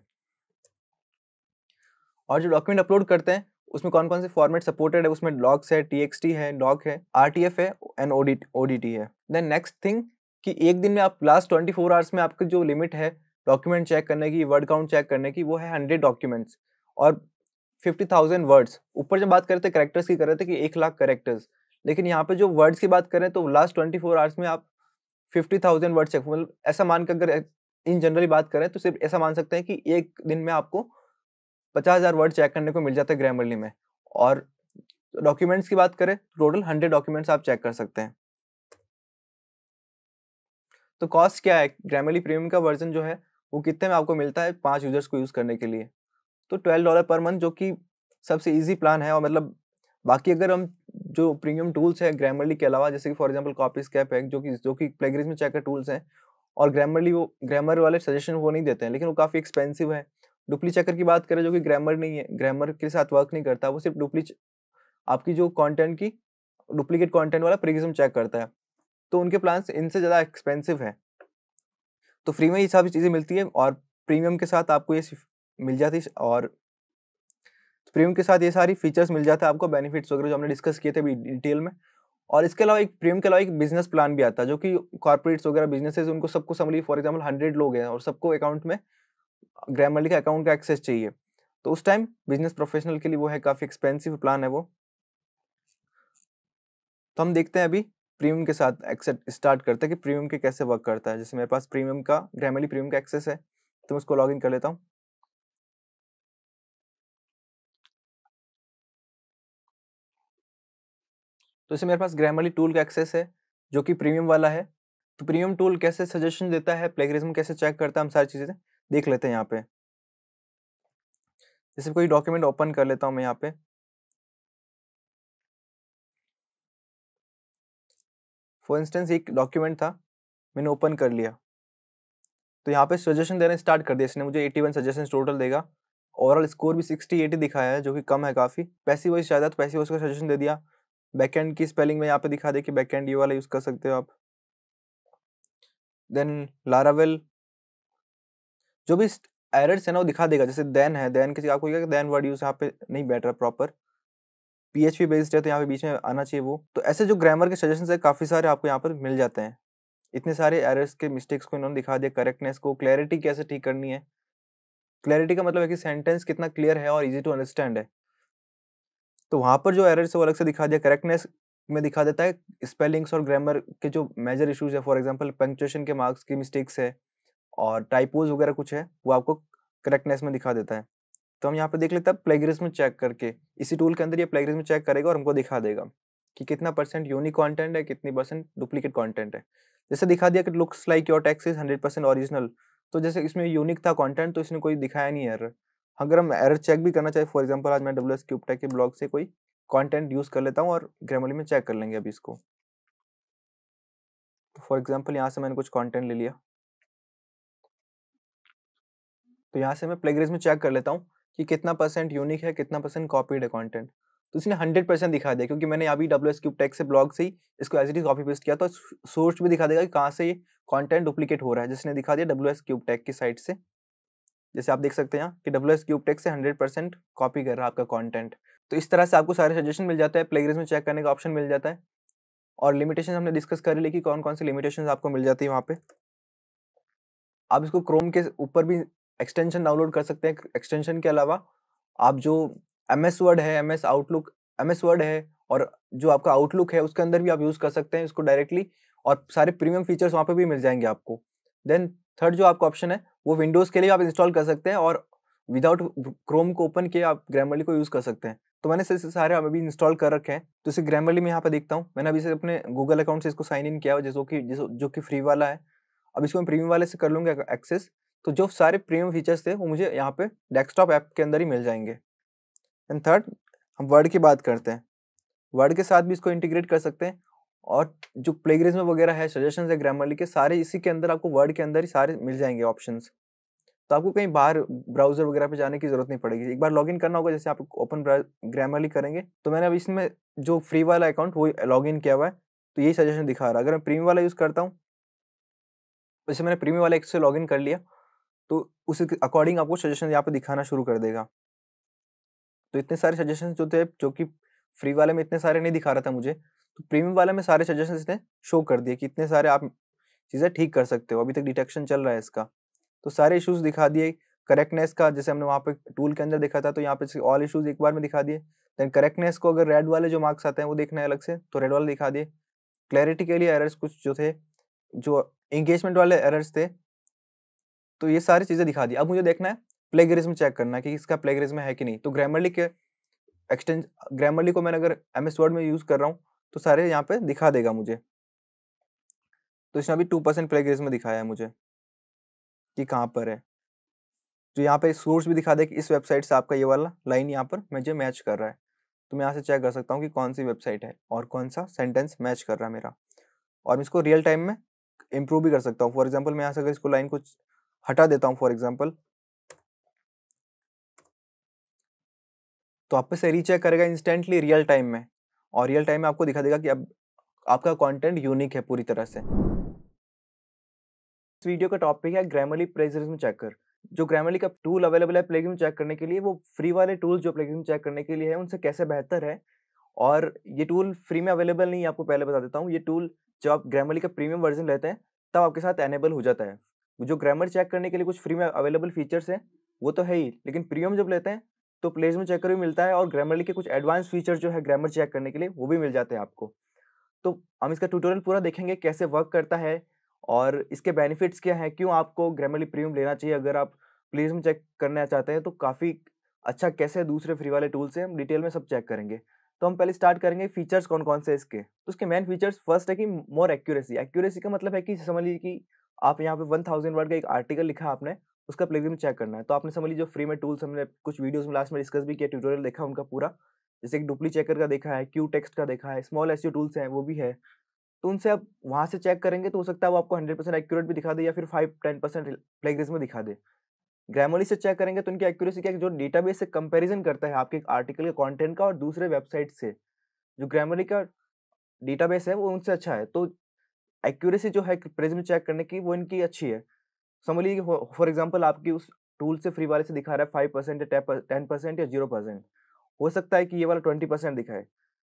और जो डॉक्यूमेंट अपलोड करते हैं उसमें कौन कौन से फॉर्मेट सपोर्टेड है उसमें लॉक्स है टी है डॉग है आर है एंड ओ डी है देन नेक्स्ट थिंग कि एक दिन में आप लास्ट ट्वेंटी फोर आवर्स में आपकी जो लिमिट है डॉक्यूमेंट चेक करने की वर्ड काउंट चेक करने की वो है हंड्रेड डॉक्यूमेंट्स और फिफ्टी थाउजेंड वर्ड्स ऊपर जब बात करते करेक्टर्स की कर रहे थे कि एक लाख करेक्टर्स लेकिन यहाँ पे जो वर्ड्स की बात करें तो लास्ट ट्वेंटी फोर आवर्स में आप फिफ्टी थाउजेंड वर्ड्स चेक मतलब ऐसा मान कर अगर इन जनरली बात करें तो सिर्फ ऐसा मान सकते हैं कि एक दिन में आपको पचास हज़ार वर्ड चेक करने को मिल जाते हैं ग्रामरली में और डॉक्यूमेंट्स की बात करें टोटल हंड्रेड डॉक्यूमेंट्स आप चेक कर सकते हैं तो कॉस्ट क्या है ग्रामरली प्रीमियम का वर्जन जो है वो कितने में आपको मिलता है पाँच यूजर्स को यूज़ करने के लिए तो ट्वेल्व डॉलर पर मंथ जो कि सबसे ईजी प्लान है और मतलब बाकी अगर हम जो प्रीमियम टूल्स हैं ग्रामरली के अलावा जैसे कि फॉर एग्जांपल कॉपी स्कैप है जो कि जो कि प्लेगरिज में चेकर टूल्स हैं और ग्रामरली वो ग्रामर वाले सजेशन वो नहीं देते हैं लेकिन वो काफ़ी एक्सपेंसिव है डुप्ली चेकर की बात करें जो कि ग्रामर नहीं है ग्रामर के साथ वर्क नहीं करता वो सिर्फ डुप्ली आपकी जो कंटेंट की डुप्लीकेट कंटेंट वाला प्रिगिज्म चेक करता है तो उनके प्लान्स इनसे ज़्यादा एक्सपेंसिव है तो फ्री में ये सारी चीज़ें मिलती है और प्रीमियम के साथ आपको ये मिल जाती और प्रीमियम के साथ ये सारी फीचर्स मिल जाते हैं आपको बेनिफिट्स वगैरह जो हमने डिस्कस किए थे अभी डिटेल में और इसके अलावा एक प्रीमियम के अलावा एक बिजनेस प्लान भी आता है जो कि कॉर्पोरेट्स वगैरह बिजनेसेस उनको सबको समझिए फॉर एग्जांपल हंड्रेड लोग हैं और सबको अकाउंट में ग्रामरली का अकाउंट का एक्सेस चाहिए तो उस टाइम बिजनेस प्रोफेशनल के लिए वो है काफ़ी एक्सपेंसिव प्लान है वो तो हम देखते हैं अभी प्रीमियम के साथ एक्सेट स्टार्ट करते हैं कि प्रीमियम के कैसे वर्क करता है जैसे मेरे पास प्रीमियम का ग्रामरली प्रीमियम का एक्सेस है तो मैं उसको लॉग कर लेता हूँ तो इसे मेरे पास ग्रामरली टूल का एक्सेस है जो कि प्रीमियम वाला है तो प्रीमियम टूल कैसे सजेशन देता है प्लेगरिज्म कैसे चेक करता है हम सारी चीज़ें देख लेते हैं यहाँ पे जैसे कोई डॉक्यूमेंट ओपन कर लेता हूँ मैं यहाँ पे फॉर इंस्टेंस एक डॉक्यूमेंट था मैंने ओपन कर लिया तो यहाँ पे सजेशन देना स्टार्ट कर दिया इसने मुझे 81 सजेशन टोटल देगा ओवरऑल स्कोर भी 60 80 दिखाया है जो कि कम है काफ़ी पैसी वाइज ज़्यादा तो पैसी वाइज का सजेशन दे दिया बैक की स्पेलिंग में यहाँ पे दिखा दे कि बैक ये वाला यूज़ कर सकते हो आप देन लारावेल जो भी एरर्स है ना वो दिखा देगा जैसे देन है देन किसी आपको क्या देन वर्ड यूज यहाँ पे नहीं बैठ रहा proper P H P based है तो यहाँ पे बीच में आना चाहिए वो तो ऐसे जो ग्रामर के सजेशन है काफ़ी सारे आपको यहाँ पर मिल जाते हैं इतने सारे एरर्स के मिस्टेक्स को इन्होंने दिखा दिया करेक्टनेस को क्लैरिटी कैसे ठीक करनी है क्लैरिटी का मतलब है कि सेंटेंस कितना क्लियर है और इजी टू अंडरस्टैंड है तो वहाँ पर जो एरर्स है वो अलग से दिखा दिया करेक्टनेस में दिखा देता है स्पेलिंग्स और ग्रामर के जो मेजर इशूज है फॉर एग्जाम्पल पंक्चुएशन के मार्क्स की मिस्टेक्स है और टाइपोज वगैरह कुछ है वो आपको करेक्टनेस में दिखा देता है तो हम यहाँ पे देख लेते हैं में चेक करके इसी टूल के अंदर ये में चेक करेगा और हमको दिखा देगा कि कितना परसेंट यूनिक कंटेंट है कितनी परसेंट डुप्लीकेट कंटेंट है जैसे दिखा दिया कि looks like your text is hundred percent original तो जैसे इसमें यूनिक था कॉन्टेंट तो इसने कोई दिखाया नहीं एरर अगर हम एरर चेक भी करना चाहिए फॉर एग्जाम्पल आज मैं डब्ल्यू एस क्यूबटेक के ब्लॉग से कोई कॉन्टेंट यूज़ कर लेता हूँ और ग्रामरली में चेक कर लेंगे अभी इसको तो फॉर एग्जाम्पल यहाँ से मैंने कुछ कॉन्टेंट ले लिया तो यहाँ से मैं में चेक कर लेता हूँ कि कितना परसेंट यूनिक है कितना परसेंट कॉपीड है कॉन्टेंट तो इसने हंड्रेड परसेंट दिखा दिया क्योंकि मैंने अभी डब्ल्यू एस क्यूब टेक्स से ब्लॉग से ही इसको as it is copy paste किया तो सोर्स भी दिखा देगा कि कहाँ से कॉन्टेंट डुप्लीकेट हो रहा है जिसने दिखा दिया डब्ल्यू एस क्यूब टेक की साइट से जैसे आप देख सकते हैं कि डब्ल्यू एस क्यूब टेक से हंड्रेड परसेंट कॉपी कर रहा है आपका कॉन्टेंट तो इस तरह से आपको सारे सजेशन मिल जाता है प्लेगरिज में चेक करने का ऑप्शन मिल जाता है और लिमिटेशन हमने डिस्कस कर ली कि कौन कौन सी लिमिटेशन आपको मिल जाती है वहाँ पे आप इसको क्रोम के ऊपर भी एक्सटेंशन डाउनलोड कर सकते हैं एक्सटेंशन के अलावा आप जो एम एस वर्ड है M S Outlook M S Word है और जो आपका आउटलुक है उसके अंदर भी आप यूज़ कर सकते हैं इसको डायरेक्टली और सारे प्रीमियम फीचर्स वहाँ पर भी मिल जाएंगे आपको देन थर्ड जो आपका ऑप्शन है वो विंडोज़ के लिए आप इंस्टॉल कर सकते हैं और विदाउट क्रोम को ओपन किए आप ग्रामरली को यूज़ कर सकते हैं तो मैंने इसे सारे अभी इंस्टॉल कर रखे हैं तो इसे ग्रामरली में यहाँ पर देखता हूँ मैंने अभी से अपने गूगल अकाउंट से इसको साइन इन किया है जैसे कि जो कि फ्री वाला है अब इसको मैं प्रीमियम वाले से कर लूँगा एक्सेस तो जो सारे प्रीमियम फीचर्स थे वो मुझे यहाँ पे डेस्कटॉप ऐप के अंदर ही मिल जाएंगे एंड थर्ड हम वर्ड की बात करते हैं वर्ड के साथ भी इसको इंटीग्रेट कर सकते हैं और जो में वगैरह है सजेशन है ग्रामरली के सारे इसी के अंदर आपको वर्ड के अंदर ही सारे मिल जाएंगे ऑप्शन तो आपको कहीं बाहर ब्राउजर वगैरह पे जाने की जरूरत नहीं पड़ेगी एक बार लॉगिन करना होगा जैसे आप ओपन ग्रामरली करेंगे तो मैंने अब इसमें जो फ्री वाला अकाउंट वो लॉगिन किया हुआ है तो यही सजेशन दिखा रहा है अगर मैं प्रीमियम वाला यूज़ करता हूँ जैसे मैंने प्रीमियम वाला एक से लॉगिन कर लिया तो उसके अकॉर्डिंग आपको सजेशन यहाँ पे दिखाना शुरू कर देगा तो इतने सारे सजेशन जो थे जो कि फ्री वाले में इतने सारे नहीं दिखा रहा था मुझे तो प्रीमियम वाले में सारे सजेशन इसने शो कर दिए कि इतने सारे आप चीज़ें ठीक कर सकते हो अभी तक डिटेक्शन चल रहा है इसका तो सारे इशूज़ दिखा दिए करेक्टनेस का जैसे हमने वहाँ पे टूल के अंदर देखा था तो यहाँ पे ऑल इशूज़ एक बार में दिखा दिए देन करेक्टनेस को अगर रेड वाले जो मार्क्स आते हैं वो देखना है अलग से तो रेड वाले दिखा दिए क्लैरिटी के लिए एरर्स कुछ जो थे जो इंगेजमेंट वाले एरर्स थे तो ये सारी चीज़ें दिखा दी अब मुझे देखना है प्लेगरिज्म चेक करना कि इसका प्लेगरिज्म है कि नहीं तो ग्रामरली के एक्सटेंज ग्रामरली को मैंने अगर एम एस वर्ड में यूज़ कर रहा हूँ तो सारे यहाँ पे दिखा देगा मुझे तो इसमें अभी टू परसेंट प्लेगरिज्म दिखाया है मुझे कि कहाँ पर है तो यहाँ पे सोर्स भी दिखा दे कि इस वेबसाइट से आपका ये वाला लाइन यहाँ पर मुझे मैच कर रहा है तो मैं यहाँ से चेक कर सकता हूँ कि कौन सी वेबसाइट है और कौन सा सेंटेंस मैच कर रहा है मेरा और मैं इसको रियल टाइम में इम्प्रूव भी कर सकता हूँ फॉर एग्जाम्पल मैं यहाँ से अगर इसको लाइन कुछ हटा देता हूं फॉर एग्जाम्पल तो आप री से रीचेक करेगा इंस्टेंटली रियल टाइम में और रियल टाइम में आपको दिखा देगा कि अब आपका कंटेंट यूनिक है पूरी तरह से इस वीडियो का टॉपिक है ग्रामरली चेक चेकर जो ग्रामरली का टूल अवेलेबल है प्लेगिज्म चेक करने के लिए वो फ्री वाले टूल जो प्लेगिज्म चेक करने के लिए है उनसे कैसे बेहतर है और ये टूल फ्री में अवेलेबल नहीं है आपको पहले बता देता हूँ ये टूल जब आप ग्रामरली का प्रीमियम वर्जन लेते हैं तब आपके साथ एनेबल हो जाता है जो ग्रामर चेक करने के लिए कुछ फ्री में अवेलेबल फीचर्स हैं वो तो है ही लेकिन प्रीमियम जब लेते हैं तो प्लेज में चेकर भी मिलता है और ग्रामरली के कुछ एडवांस फीचर जो है ग्रामर चेक करने के लिए वो भी मिल जाते हैं आपको तो हम इसका ट्यूटोरियल पूरा देखेंगे कैसे वर्क करता है और इसके बेनिफिट्स क्या हैं क्यों आपको ग्रामरली प्रीमियम लेना चाहिए अगर आप प्लेज में चेक करना चाहते हैं तो काफ़ी अच्छा कैसे है दूसरे फ्री वाले टूल से हम डिटेल में सब चेक करेंगे तो हम पहले स्टार्ट करेंगे फीचर्स कौन कौन से इसके तो इसके मेन फीचर्स फर्स्ट है कि मोर एक्यूरेसी एक्यूरेसी का मतलब है कि समझ लीजिए कि आप यहाँ पे 1000 वर्ड का एक आर्टिकल लिखा आपने उसका प्लेग्रिम चेक करना है तो आपने समझ लीजिए फ्री में टूल्स हमने कुछ वीडियोस में लास्ट में डिस्कस भी किया ट्यूटोरियल देखा उनका पूरा जैसे कि डुप्ली चेकर का देखा है क्यू टेक्स्ट का देखा है स्मॉल एस टूल्स हैं वो भी है तो उनसे आप वहाँ से चेक करेंगे तो हो सकता है वो आपको हंड्रेड परसेंट एक्यूरेट भी दिखा दे या फिर फाइव टेन परसेंट प्लेग्रिज में दिखा दे ग्रामोली से चेक करेंगे तो उनकी एक्यूरेसी क्या जो डेटा से कंपेरिजन करता है आपके आर्टिकल के कॉन्टेंट का और दूसरे वेबसाइट से जो ग्रामोली का डेटाबेस है वो उनसे अच्छा है तो एक्यूरेसी जो है प्रिज्म चेक करने की वो इनकी अच्छी है समझ लीजिए फॉर एग्जाम्पल आपकी उस टूल से फ्री वाले से दिखा रहा है फाइव परसेंट या टेन परसेंट या जीरो परसेंट हो सकता है कि ये वाला ट्वेंटी परसेंट दिखाए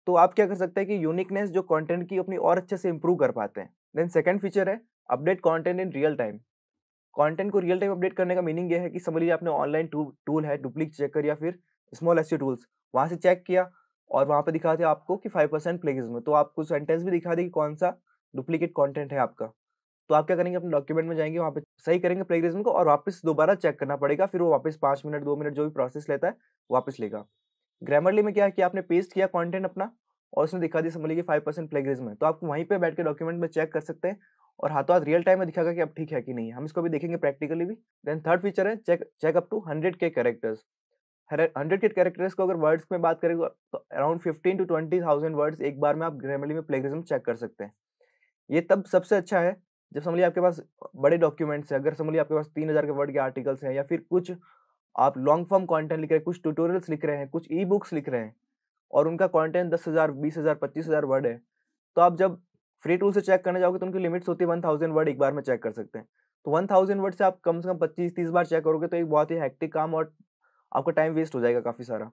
तो आप क्या कर सकते हैं कि यूनिकनेस जो कंटेंट की अपनी और अच्छे से इम्प्रूव कर पाते हैं देन सेकंड फीचर है update content in real time content को रियल टाइम अपडेट करने का मीनिंग ये है कि समझ लीजिए आपने ऑनलाइन टूल है डुप्लिक चेकर या फिर स्मॉल एस टूल्स वहाँ से चेक किया और वहाँ पर दिखा दिया आपको कि फाइव परसेंट में तो आपको सेंटेंस भी दिखा दे कि कौन सा डुप्लीकेट कंटेंट है आपका तो आप क्या करेंगे अपने डॉक्यूमेंट में जाएंगे वहाँ पे सही करेंगे प्लेग्रिज्म को और वापस दोबारा चेक करना पड़ेगा फिर वो वापस पाँच मिनट दो मिनट जो भी प्रोसेस लेता है वापस लेगा ग्रामरली में क्या है कि आपने पेस्ट किया कॉन्टेंट अपना और उसने दिखा दिया समझ लीजिए फाइव परसेंट प्लेग्रिज्म है तो आप वहीं पर बैठ के डॉक्यूमेंट में चेक कर सकते हैं और हाथों हाथ रियल टाइम में दिखाएगा कि अब ठीक है कि नहीं हम इसको भी देखेंगे प्रैक्टिकली भी देन थर्ड फीचर है check check up to hundred के कैरेक्टर्स हंड्रेड के कैरेक्टर्स को अगर वर्ड्स में बात करेंगे तो around fifteen to twenty thousand words एक बार में आप ग्रामरली में प्लेग्रिज्म चेक कर सकते हैं ये तब सबसे अच्छा है जब समझ आपके पास बड़े डॉक्यूमेंट्स हैं अगर समझ लीजिए आपके पास तीन हज़ार के वर्ड के आर्टिकल्स हैं या फिर कुछ आप लॉन्ग फॉर्म कंटेंट लिख रहे हैं कुछ ट्यूटोरियल्स लिख रहे हैं कुछ ई बुक्स लिख रहे हैं और उनका कंटेंट दस हज़ार बीस हज़ार पच्चीस हज़ार वर्ड है तो आप जब फ्री टूल से चेक करने जाओगे तो उनकी लिमिट्स होती है वन थाउजेंड वर्ड एक बार में चेक कर सकते हैं तो वन थाउजेंड वर्ड से आप कम से कम पच्चीस तीस बार चेक करोगे तो एक बहुत ही हैक्टिक काम और आपका टाइम वेस्ट हो जाएगा काफ़ी सारा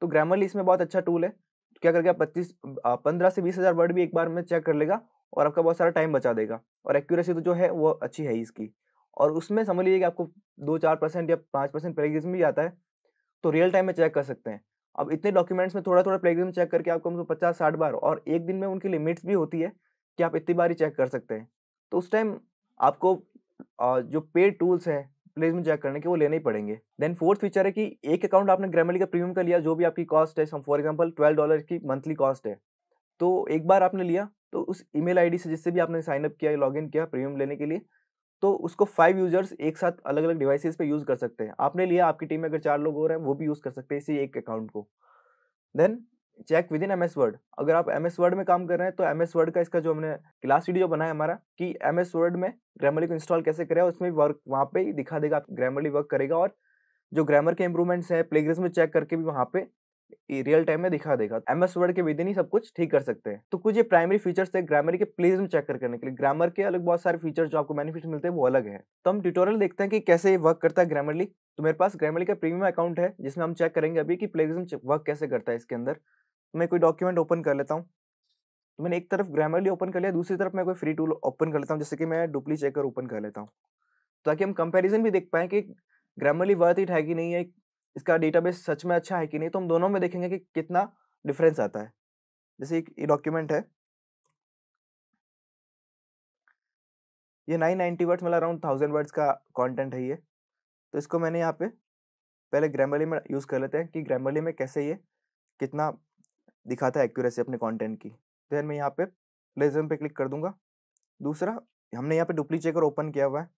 तो ग्रामरली इसमें बहुत अच्छा टूल है तो क्या करके आप पच्चीस पंद्रह से बीस हज़ार वर्ड भी एक बार में चेक कर लेगा और आपका बहुत सारा टाइम बचा देगा और एक्यूरेसी तो जो है वो अच्छी है इसकी और उसमें समझ लीजिए कि आपको दो चार परसेंट या पाँच परसेंट प्लेगिज्म भी आता है तो रियल टाइम में चेक कर सकते हैं अब इतने डॉक्यूमेंट्स में थोड़ा थोड़ा प्लेगिज्म चेक करके आपको हमको तो पचास साठ बार और एक दिन में उनकी लिमिट्स भी होती है कि आप इतनी बार ही चेक कर सकते हैं तो उस टाइम आपको जो पेड टूल्स हैं प्लेसमेंट चेक करने के वो लेने ही पड़ेंगे देन फोर्थ फीचर है कि एक अकाउंट आपने ग्रामली का प्रीमियम का लिया जो भी आपकी कॉस्ट है फॉर एग्जाम्पल ट्वेल्व डॉलर की मंथली कॉस्ट है तो एक बार आपने लिया तो उस ईमेल आईडी से जिससे भी आपने साइनअप किया लॉगिन किया प्रीमियम लेने के लिए तो उसको फाइव यूजर्स एक साथ अलग अलग डिवाइसेस पे यूज़ कर सकते हैं आपने लिया आपकी टीम में अगर चार लोग हो रहे हैं वो भी यूज़ कर सकते हैं इसी एक अकाउंट को then check within M S Word अगर आप एम एस वर्ड में काम कर रहे हैं तो एम एस वर्ड का इसका जो हमने क्लास वीडियो बनाया हमारा कि एम एस वर्ड में ग्रामरली को इंस्टॉल कैसे करें उसमें वर्क वहाँ पर ही दिखा देगा आप ग्रामरली वर्क करेगा और जो ग्रामर के इंप्रूवमेंट्स हैं प्लेग्रेस में चेक करके भी वहाँ पे रियल टाइम में दिखा देगा एम एस वर्ड के विदिन ही सब कुछ ठीक कर सकते हैं तो कुछ ये प्राइमरी फीचर्स है ग्रामर के प्लेज में चेक करने के लिए ग्रामर के अलग बहुत सारे फीचर्स जो आपको बेनिफिट मिलते हैं वो अलग है तो हम ट्यूटोरियल देखते हैं कि कैसे वर्क करता है ग्रामरली तो मेरे पास ग्रामरली का प्रीमियम अकाउंट है जिसमें हम चेक करेंगे अभी कि प्लेजम वर्क कैसे करता है इसके अंदर तो मैं कोई डॉक्यूमेंट ओपन कर लेता हूँ तो मैंने एक तरफ ग्रामरली ओपन कर लिया दूसरी तरफ मैं कोई फ्री टूल ओपन कर लेता हूँ जैसे कि मैं डुप्ली चेकर ओपन कर लेता हूँ ताकि हम कंपेरिजन भी देख पाएँ कि ग्रामरली वर्थ इट है कि नहीं है इसका डेटाबेस सच में अच्छा है कि नहीं तो हम दोनों में देखेंगे कि कितना डिफरेंस आता है जैसे एक डॉक्यूमेंट है ये नाइन नाइन्टी वर्ड्स मतलब अराउंड थाउजेंड वर्ड्स का कंटेंट है ये तो इसको मैंने यहाँ पे पहले ग्रामरली में यूज़ कर लेते हैं कि ग्रामरली में कैसे ये कितना दिखाता है एक्यूरेसी अपने कंटेंट की देन मैं यहाँ पे प्लेजम पे क्लिक कर दूंगा दूसरा हमने यहाँ पे डुप्ली चेकर ओपन किया हुआ है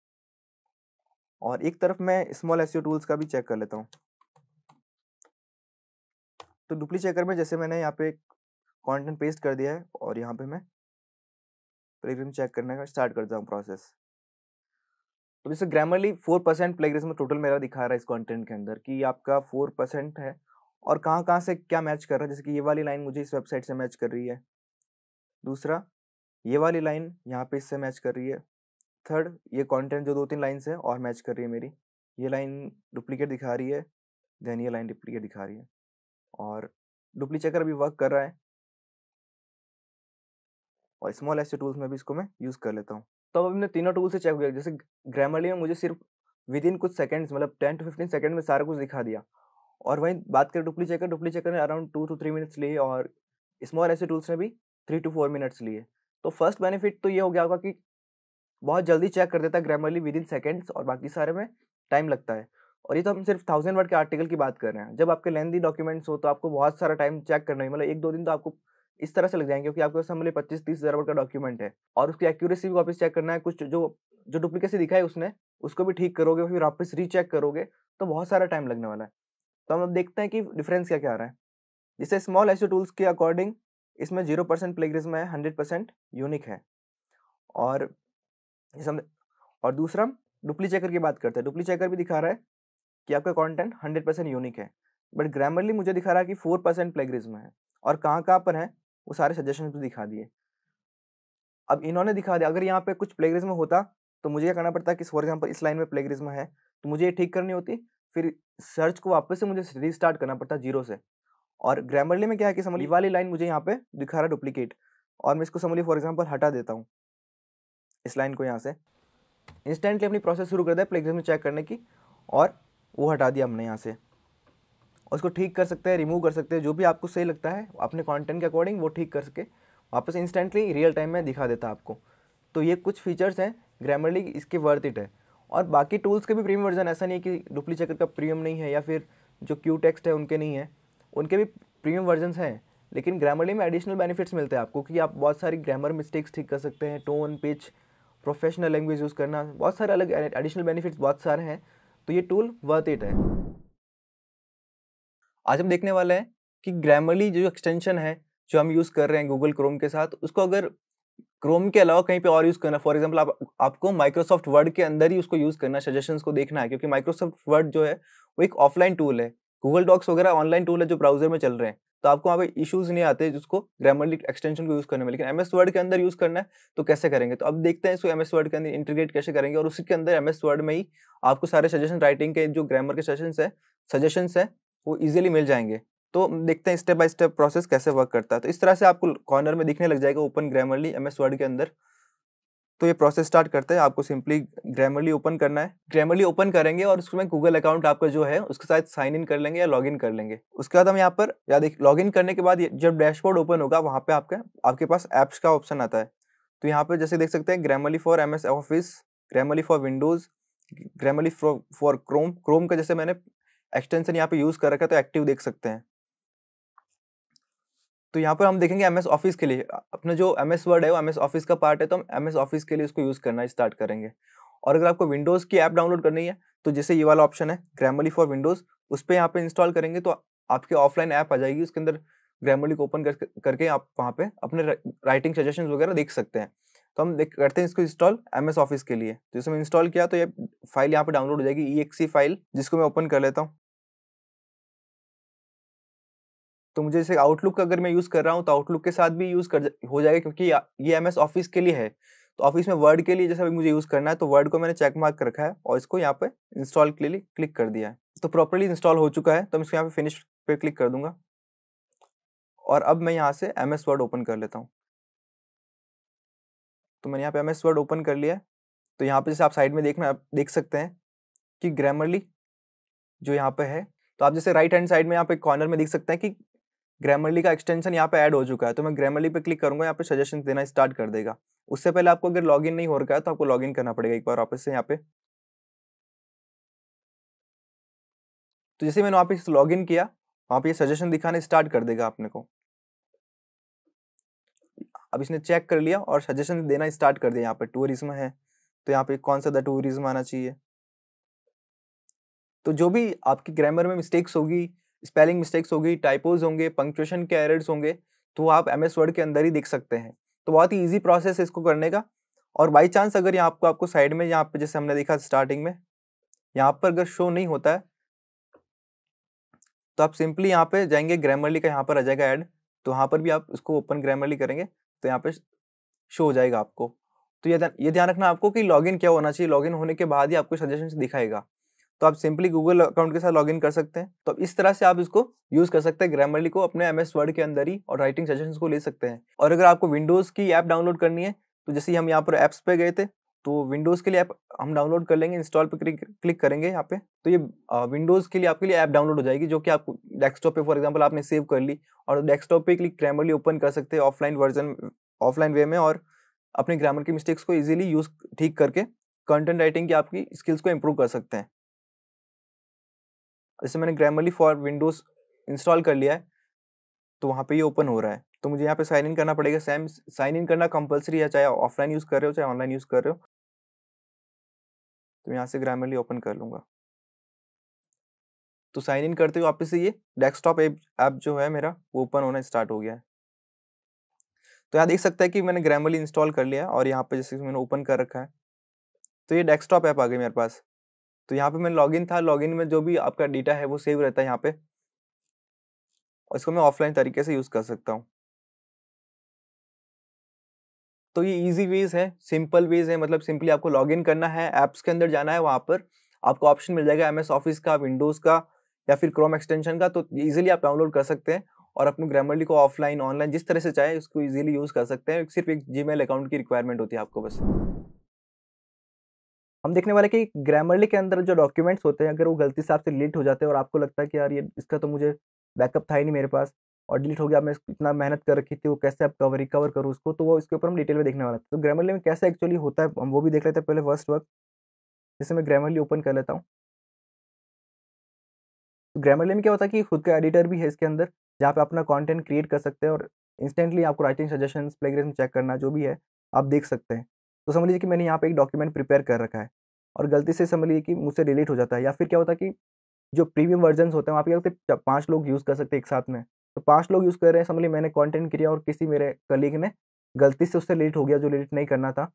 और एक तरफ मैं स्मॉल एस टूल्स का भी चेक कर लेता हूँ तो डुप्ली चेकर में जैसे मैंने यहाँ पे कंटेंट पेस्ट कर दिया है और यहाँ पे मैं प्लेग्रिम चेक करने का स्टार्ट करता हूँ प्रोसेस तो जैसे ग्रामरली फोर परसेंट में टोटल मेरा दिखा रहा है इस कंटेंट के अंदर कि आपका फोर परसेंट है और कहाँ कहाँ से क्या मैच कर रहा है जैसे कि ये वाली लाइन मुझे इस वेबसाइट से मैच कर रही है दूसरा ये वाली लाइन यहाँ पे इससे मैच कर रही है थर्ड ये कॉन्टेंट जो दो तीन लाइन्स है और मैच कर रही है मेरी ये लाइन डुप्लीकेट दिखा रही है देन ये लाइन डुप्लीकेट दिखा रही है और डुप्ली चेकर अभी वर्क कर रहा है और स्मॉल ऐसे टूल्स में भी इसको मैं यूज़ कर लेता हूँ तो अब हमने तीनों टूल से चेक किया जैसे ग्रामरली में मुझे सिर्फ विद इन कुछ सेकंड्स मतलब टेन टू फिफ्टीन सेकंड में सारा कुछ दिखा दिया और वहीं बात करें डुप्ली चेकर डुप्ली चेकर ने around two two three minutes लिए और स्मॉल ऐसे टूल्स ने भी थ्री टू फोर मिनट्स लिए तो फर्स्ट बेनिफिट तो ये हो गया होगा कि बहुत जल्दी चेक कर देता है ग्रामरली विद इन सेकेंड्स और बाकी सारे में टाइम लगता है और ये तो हम सिर्फ थाउजेंड वर्ड के आर्टिकल की बात कर रहे हैं जब आपके लेंदी डॉक्यूमेंट्स हो तो आपको बहुत सारा टाइम चेक करना है मतलब एक दो दिन तो आपको इस तरह से लग जाएंगे क्योंकि आपके पास हमारे पच्चीस तीस हज़ार वर्ड का डॉक्यूमेंट है और उसकी एक्यूरेसी भी वापस चेक करना है कुछ जो जो डुप्लीकेसी दिखा है उसने उसको भी ठीक करोगे फिर वापस रीचेक करोगे तो बहुत सारा टाइम लगने वाला है तो हम अब देखते हैं कि डिफरेंस क्या क्या आ रहा है जैसे स्मॉल एसो टूल्स के अकॉर्डिंग इसमें जीरो परसेंट प्लेगरिज्म है हंड्रेड परसेंट यूनिक है और जैसे और दूसरा डुप्ली चेकर की बात करते हैं डुप्ली चेकर भी दिखा रहा है कि आपका कंटेंट 100 परसेंट यूनिक है बट ग्रामरली मुझे दिखा रहा है कि फोर परसेंट प्लेग्रिज्म है और कहाँ कहाँ पर है वो सारे सजेशन दिखा दिए अब इन्होंने दिखा दिया अगर यहाँ पे कुछ प्लेग्रिज्म होता तो मुझे क्या करना पड़ता कि फॉर एग्जाम्पल इस लाइन में प्लेग्रिज्म है तो मुझे ये ठीक करनी होती फिर सर्च को वापस से मुझे रिस्टार्ट करना पड़ता जीरो से और ग्रामरली में क्या है कि समझ वाली लाइन मुझे यहाँ पे दिखा रहा डुप्लीकेट और मैं इसको समझिए फॉर एग्जाम्पल हटा देता हूँ इस लाइन को यहाँ से इंस्टेंटली अपनी प्रोसेस शुरू कर दिया प्लेग्रिज्म चेक करने की और वो हटा दिया हमने यहाँ से और उसको ठीक कर सकते हैं रिमूव कर सकते हैं जो भी आपको सही लगता है अपने कंटेंट के अकॉर्डिंग वो ठीक कर सके वापस इंस्टेंटली रियल टाइम में दिखा देता आपको तो ये कुछ फीचर्स हैं ग्रामरली इसके वर्थ इट है और बाकी टूल्स के भी प्रीमियम वर्जन ऐसा नहीं है कि डुप्ली चेकर का प्रीमियम नहीं है या फिर जो क्यू टेक्स्ट है उनके नहीं है उनके भी प्रीमियम वर्जन हैं लेकिन ग्रामरली में एडिशनल बेनिफिट्स मिलते हैं आपको कि आप बहुत सारी ग्रामर मिस्टेक्स ठीक कर सकते हैं tone pitch professional language use करना बहुत सारे अलग एडिशनल बेनिफिट्स बहुत सारे हैं तो ये टूल वर्थ इट है आज हम देखने वाले हैं कि ग्रामरली जो एक्सटेंशन है जो हम यूज़ कर रहे हैं गूगल क्रोम के साथ उसको अगर क्रोम के अलावा कहीं पे और यूज़ करना फॉर एग्जांपल आप आपको माइक्रोसॉफ्ट वर्ड के अंदर ही उसको यूज़ करना सजेशंस को देखना है क्योंकि माइक्रोसॉफ्ट वर्ड जो है वो एक ऑफलाइन टूल है गूगल डॉक्स वगैरह ऑनलाइन टूल है जो ब्राउजर में चल रहे हैं तो आपको वहाँ पे इश्यूज नहीं आते जिसको ग्रामरली एक्सटेंशन को यूज़ करने में लेकिन एम वर्ड के अंदर यूज़ करना है तो कैसे करेंगे तो अब देखते हैं इसको एम वर्ड के अंदर इंटीग्रेट कैसे करेंगे और उसके अंदर एम वर्ड में ही आपको सारे सजेशन राइटिंग के जो ग्रामर के सजेशन है सजेशन है वो ईजिली मिल जाएंगे तो देखते हैं स्टेप बाय स्टेप प्रोसेस कैसे वर्क करता है तो इस तरह से आपको कॉर्नर में दिखने लग जाएगा ओपन ग्रामरली एम वर्ड के अंदर तो ये प्रोसेस स्टार्ट करते हैं आपको सिंपली ग्रामरली ओपन करना है ग्रामरली ओपन करेंगे और उसमें गूगल अकाउंट आपका जो है उसके साथ साइन इन कर लेंगे या लॉग इन कर लेंगे उसके बाद हम यहाँ पर या देख लॉग इन करने के बाद जब डैशबोर्ड ओपन होगा वहाँ पर आपका आपके पास ऐप्स का ऑप्शन आता है तो यहाँ पर जैसे देख सकते हैं Grammarly for M Office Grammarly for Windows Grammarly for Chrome Chrome का जैसे मैंने एक्सटेंशन यहाँ पे यूज़ कर रखा है तो एक्टिव देख सकते हैं तो यहाँ पर हम देखेंगे एम एस ऑफिस के लिए अपना जो एम एस वर्ड है वो एम एस ऑफिस का पार्ट है तो हम एम एस ऑफिस के लिए उसको यूज़ करना स्टार्ट करेंगे और अगर आपको विंडोज़ की ऐप डाउनलोड करनी है तो जैसे ये वाला ऑप्शन है ग्रामली फॉर विंडोज़ उस पर यहाँ पर इंस्टॉल करेंगे तो आपकी ऑफलाइन ऐप आ जाएगी उसके अंदर ग्रामली को ओपन कर, करके आप वहाँ पे अपने राइटिंग सजेशन वगैरह देख सकते हैं तो हम देख करते हैं इसको इंस्टॉल एम एस ऑफिस के लिए तो जैसे मैं इंस्टॉल किया तो ये फाइल यहाँ पर डाउनलोड हो जाएगी ई फाइल जिसको मैं ओपन कर लेता हूँ तो मुझे जैसे आउटलुक अगर मैं यूज़ कर रहा हूँ तो आउटलुक के साथ भी यूज़ कर हो जाएगा क्योंकि ये एम एस ऑफिस के लिए है तो ऑफिस में वर्ड के लिए जैसे अभी मुझे यूज़ करना है तो वर्ड को मैंने चेक मार्क कर रखा है और इसको यहाँ पे इंस्टॉल के लिए क्लिक कर दिया है तो प्रॉपरली इंस्टॉल हो चुका है तो मैं इसको यहाँ पे फिनिश पे क्लिक कर दूंगा और अब मैं यहाँ से एम वर्ड ओपन कर लेता हूँ तो मैंने यहाँ पे एम वर्ड ओपन कर लिया तो यहाँ पे जैसे आप साइड में देखना देख सकते हैं कि ग्रामरली जो यहाँ पे है तो आप जैसे राइट हैंड साइड में यहाँ पे कॉर्नर में देख सकते हैं कि ग्रामरली का एक्सटेंशन यहाँ पे ऐड हो चुका है तो मैं ग्रामरली पे क्लिक करूँगा यहाँ पे सजेशन देना स्टार्ट कर देगा उससे पहले आपको अगर लॉगिन नहीं हो रहा है तो आपको लॉगिन करना पड़ेगा एक बार वापस से यहाँ पे तो जैसे मैंने वहाँ पे लॉगिन किया वहाँ पे ये सजेशन दिखाना स्टार्ट कर देगा आपने को अब इसने चेक कर लिया और सजेशन देना स्टार्ट कर दिया यहाँ पे टूरिज्म है तो यहाँ पे कौन सा द टूरिज्म आना चाहिए तो जो भी आपकी ग्रामर में मिस्टेक्स होगी स्पेलिंग मिस्टेक्स होगी टाइपोज होंगे पंक्चुएशन के एरर्स होंगे तो आप एम एस वर्ड के अंदर ही देख सकते हैं तो बहुत ही ईजी प्रोसेस है इसको करने का और बाई चांस अगर यहाँ आपको आपको साइड में यहाँ पर जैसे हमने देखा स्टार्टिंग में यहाँ पर अगर शो नहीं होता है तो आप सिंपली यहाँ पे जाएंगे ग्रामरली का यहाँ पर आ जाएगा ऐड तो वहाँ पर भी आप इसको ओपन ग्रामरली करेंगे तो यहाँ पे शो हो जाएगा आपको तो ये ध्यान रखना आपको कि लॉगिन क्या होना चाहिए लॉगिन होने के बाद ही आपको सजेशन दिखाएगा तो आप सिंपली गूगल अकाउंट के साथ लॉगिन कर सकते हैं तो इस तरह से आप इसको यूज कर सकते हैं ग्रामरली को अपने एम एस वर्ड के अंदर ही और राइटिंग सेशन को ले सकते हैं और अगर आपको विंडोज की ऐप डाउनलोड करनी है तो जैसे हम यहाँ पर ऐप्स पे गए थे तो विंडोज़ के लिए ऐप हम डाउनलोड कर लेंगे इंस्टॉल पर क्लिक करेंगे यहाँ पे तो ये विंडोज़ के लिए आपके लिए ऐप डाउनलोड हो जाएगी जो कि आपको डेस्कटॉप पे फॉर एग्जांपल आपने सेव कर ली और डेस्कटॉप पे क्लिक ग्रामरली ओपन कर सकते हैं ऑफलाइन वर्जन ऑफलाइन वे में और अपने ग्रामर की मिस्टेक्स को ईजिली यूज़ ठीक करके कंटेंट राइटिंग की आपकी स्किल्स को इम्प्रूव कर सकते हैं जैसे मैंने ग्रामरली फॉर विंडोज इंस्टॉल कर लिया है तो वहाँ पे ये ओपन हो रहा है तो मुझे यहाँ पे साइन इन करना पड़ेगा सेम साइन इन करना कंपलसरी है चाहे ऑफलाइन यूज़ कर रहे हो चाहे ऑनलाइन यूज़ कर रहे हो तो यहाँ से ग्रामरली ओपन कर लूँगा तो साइन इन करते हुए वापस से ये डेस्कटॉप ऐप जो है मेरा वो ओपन होना स्टार्ट हो गया है तो यहाँ देख सकता है कि मैंने ग्रामरली इंस्टॉल कर लिया और यहाँ पे जैसे मैंने ओपन कर रखा है तो ये डेस्कटॉप ऐप आ गई मेरे पास तो यहाँ पे मैं लॉगिन था लॉगिन में जो भी आपका डेटा है वो सेव रहता है यहाँ पे और इसको मैं ऑफलाइन तरीके से यूज़ कर सकता हूँ तो ये इजी वेज है सिंपल वेज है मतलब सिंपली आपको लॉगिन करना है ऐप्स के अंदर जाना है वहाँ पर आपको ऑप्शन मिल जाएगा एमएस ऑफिस का विंडोज़ का या फिर क्रोम एक्सटेंशन का तो ईजिली आप डाउनलोड कर सकते हैं और अपने ग्रामरली को ऑफलाइन ऑनलाइन जिस तरह से चाहे उसको ईजिली यूज़ कर सकते हैं सिर्फ एक जीमेल अकाउंट की रिक्वायरमेंट होती है आपको बस हम देखने वाले कि ग्रामरली के अंदर जो डॉक्यूमेंट्स होते हैं अगर वो गलती से आपसे डिलीट हो जाते हैं और आपको लगता है कि यार ये इसका तो मुझे बैकअप था ही नहीं मेरे पास और डिलीट हो गया मैं इतना मेहनत कर रखी थी वो कैसे आप कवर रिकवर करूँ उसको तो वो इसके ऊपर हम डिटेल में देखने वाला तो ग्रामरली में कैसे एक्चुअली होता है हम वो भी देख लेते हैं पहले फर्स्ट वक्त जैसे मैं ग्रामरली ओपन कर लेता हूँ तो ग्रामरली में क्या होता है कि खुद का एडिटर भी है इसके अंदर जहाँ पे अपना कॉन्टेंट क्रिएट कर सकते हैं और इंस्टेंटली आपको राइटिंग सजेशन प्लेग्रेस चेक करना जो भी है आप देख सकते हैं तो समझ लीजिए कि मैंने यहाँ पे एक डॉक्यूमेंट प्रिपेयर कर रखा है और गलती से समझ लीजिए कि मुझसे डिलीट हो जाता है या फिर क्या होता है कि जो प्रीमियम वर्जन होते हैं वहाँ पे क्या होते हैं पाँच लोग यूज़ कर सकते हैं एक साथ में तो पाँच लोग यूज़ कर रहे हैं समझ लीजिए मैंने कॉन्टेंट किया और किसी मेरे कलीग ने गलती से उससे डिलीट हो गया जो डिलीट नहीं करना था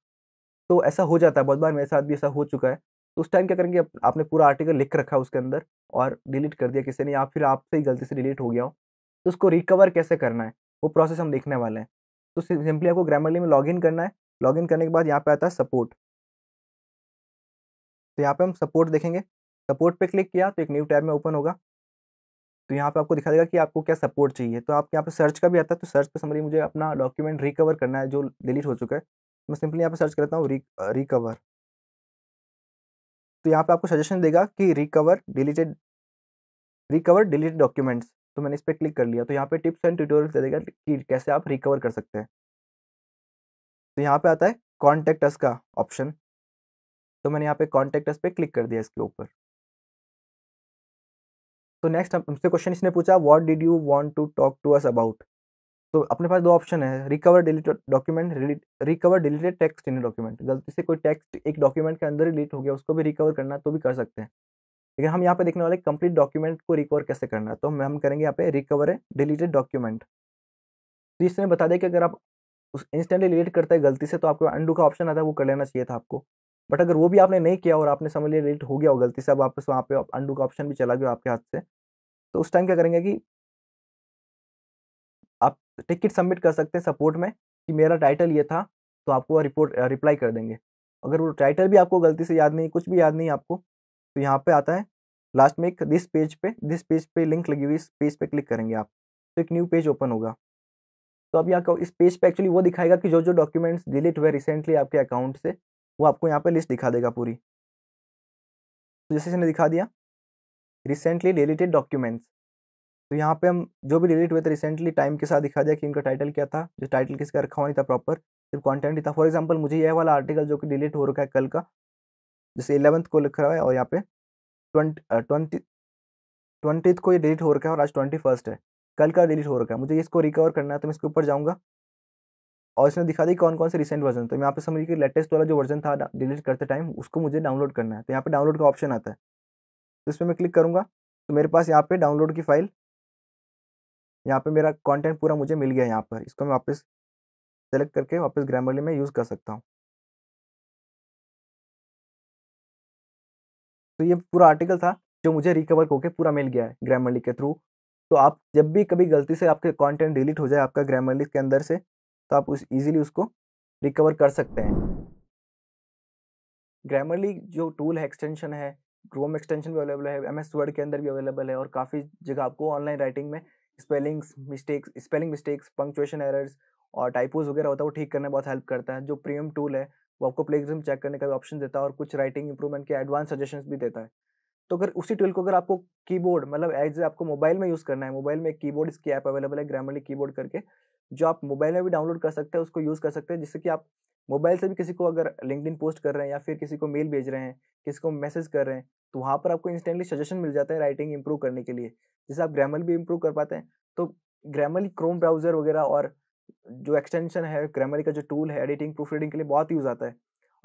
तो ऐसा हो जाता है बहुत बार मेरे साथ भी ऐसा हो चुका है तो उस टाइम क्या करेंगे आपने पूरा आर्टिकल लिख रखा उसके अंदर और डिलीट कर दिया किसी ने या फिर आपसे ही गलती से डिलीट हो गया हो तो उसको रिकवर कैसे करना है वो प्रोसेस हम देखने वाले हैं तो सिंपली आपको ग्रामरली में लॉगिन करना है लॉगिन करने के बाद यहाँ पे आता है सपोर्ट तो यहाँ पे हम सपोर्ट देखेंगे सपोर्ट पे क्लिक किया तो एक न्यू टैब में ओपन होगा तो यहाँ पे आपको दिखा देगा कि आपको क्या सपोर्ट चाहिए तो आप यहाँ पे सर्च का भी आता है तो सर्च पे समझिए मुझे अपना डॉक्यूमेंट रिकवर करना है जो डिलीट हो चुका है तो मैं सिंपली यहाँ पे सर्च करता हूँ रिकवर uh, तो यहाँ पे आपको सजेशन देगा कि recover deleted recover delete documents तो मैंने इस पर क्लिक कर लिया तो यहाँ पे टिप्स एंड ट्यूटोरियल दे देगा कि कैसे आप रिकवर कर सकते हैं तो यहाँ पे आता है कॉन्टेक्ट अस का ऑप्शन तो मैंने यहाँ पे कॉन्टेक्ट अस पे क्लिक कर दिया इसके ऊपर तो नेक्स्ट हमसे क्वेश्चन इसने पूछा what did you want to talk to us about तो अपने पास दो ऑप्शन है recover deleted document recover deleted text in document गलती से कोई टेक्स्ट एक डॉक्यूमेंट के अंदर ही डिलीट हो गया उसको भी रिकवर करना तो भी कर सकते हैं लेकिन हम यहाँ पे देखने वाले कंप्लीट डॉक्यूमेंट को रिकवर कैसे करना है तो हम करेंगे यहाँ पे रिकवर डिलीटेड डॉक्यूमेंट तो इसने बता दिया कि अगर आप उस इंस्टेंटली डिलीट करता है गलती से तो आपको अंडू का ऑप्शन आता है वो कर लेना चाहिए था आपको बट अगर वो भी आपने नहीं किया और आपने समझ लिया डिलीट हो गया हो गलती से अब आप वहाँ पे अंडू का ऑप्शन भी चला गया आपके हाथ से तो उस टाइम क्या करेंगे कि आप टिकट सबमिट कर सकते हैं सपोर्ट में कि मेरा टाइटल ये था तो आपको रिपोर्ट रिप्लाई कर देंगे अगर वो टाइटल भी आपको गलती से याद नहीं कुछ भी याद नहीं आपको तो यहाँ पर आता है लास्ट में एक दिस पेज पे दिस पेज पे लिंक लगी हुई इस पेज पे क्लिक करेंगे आप तो एक न्यू पेज ओपन होगा तो अभी आपको इस पेज पे एक्चुअली वो दिखाएगा कि जो जो डॉक्यूमेंट्स डिलीट हुए रिसेंटली आपके अकाउंट से वो आपको यहाँ पे लिस्ट दिखा देगा पूरी तो जैसे इसने दिखा दिया रिसेंटली डिलीटेड डॉक्यूमेंट्स तो यहाँ पे हम जो भी डिलीट हुए थे रिसेंटली टाइम के साथ दिखा दिया कि इनका टाइटल क्या था जो टाइटल किसका रखा हुआ नहीं था प्रॉपर सिर्फ कॉन्टेंट ही था फॉर एग्जाम्पल मुझे यह वाला आर्टिकल जो कि डिलीट हो रखा है कल का जैसे इलेवंथ को लिख रहा है और यहाँ पे ट्वेंटी ट्वेंटी uh, को ये डिलीट हो रखा है और आज ट्वेंटी फर्स्ट है कल का डिलीट हो रखा है मुझे इसको रिकवर करना है तो मैं इसके ऊपर जाऊँगा और इसने दिखा दी कौन कौन से रिसेंट वर्जन तो मैं यहाँ पे समझिए कि लेटेस्ट वाला जो वर्जन था डिलीट करते टाइम उसको मुझे डाउनलोड करना है तो यहाँ पे डाउनलोड का ऑप्शन आता है तो इस पर मैं क्लिक करूँगा तो मेरे पास यहाँ पे डाउनलोड की फ़ाइल यहाँ पे मेरा कंटेंट पूरा मुझे मिल गया यहाँ पर इसको मैं वापस सेलेक्ट करके वापस ग्रामरली में यूज़ कर सकता हूँ तो ये पूरा आर्टिकल था जो मुझे रिकवर होकर पूरा मिल गया है ग्रामरली के थ्रू तो आप जब भी कभी गलती से आपके कंटेंट डिलीट हो जाए आपका ग्रामरली के अंदर से तो आप उस ईजिली उसको रिकवर कर सकते हैं ग्रामरली जो टूल है एक्सटेंशन है क्रोम एक्सटेंशन भी अवेलेबल है एम एस वर्ड के अंदर भी अवेलेबल है और काफ़ी जगह आपको ऑनलाइन राइटिंग में spellings mistakes spelling mistakes punctuation errors और टाइपोज वगैरह होता है वो ठीक करने में बहुत हेल्प करता है जो प्रीमियम टूल है वो आपको प्लेग्रम चेक करने का भी ऑप्शन देता है और कुछ राइटिंग इंप्रूवमेंट के एडवांस सजेशंस भी देता है तो अगर उसी टूल को अगर आपको कीबोर्ड मतलब एज आपको मोबाइल में यूज़ करना है मोबाइल में कीबोर्ड इसकी ऐप अवेलेबल है ग्रामरली कीबोर्ड करके जो आप मोबाइल में भी डाउनलोड कर सकते हैं उसको यूज़ कर सकते हैं जिससे कि आप मोबाइल से भी किसी को अगर लिंकड पोस्ट कर रहे हैं या फिर किसी को मेल भेज रहे हैं किसी को मैसेज कर रहे हैं तो वहाँ पर आपको इंस्टेंटली सजेशन मिल जाता है राइटिंग इंप्रूव करने के लिए जैसे आप ग्रामर भी इंप्रूव कर पाते हैं तो ग्रामर क्रोम ब्राउज़र वगैरह और जो एक्सटेंशन है ग्रामर का जो टूल है एडिटिंग प्रूफ रीडिंग के लिए बहुत यूज़ आता है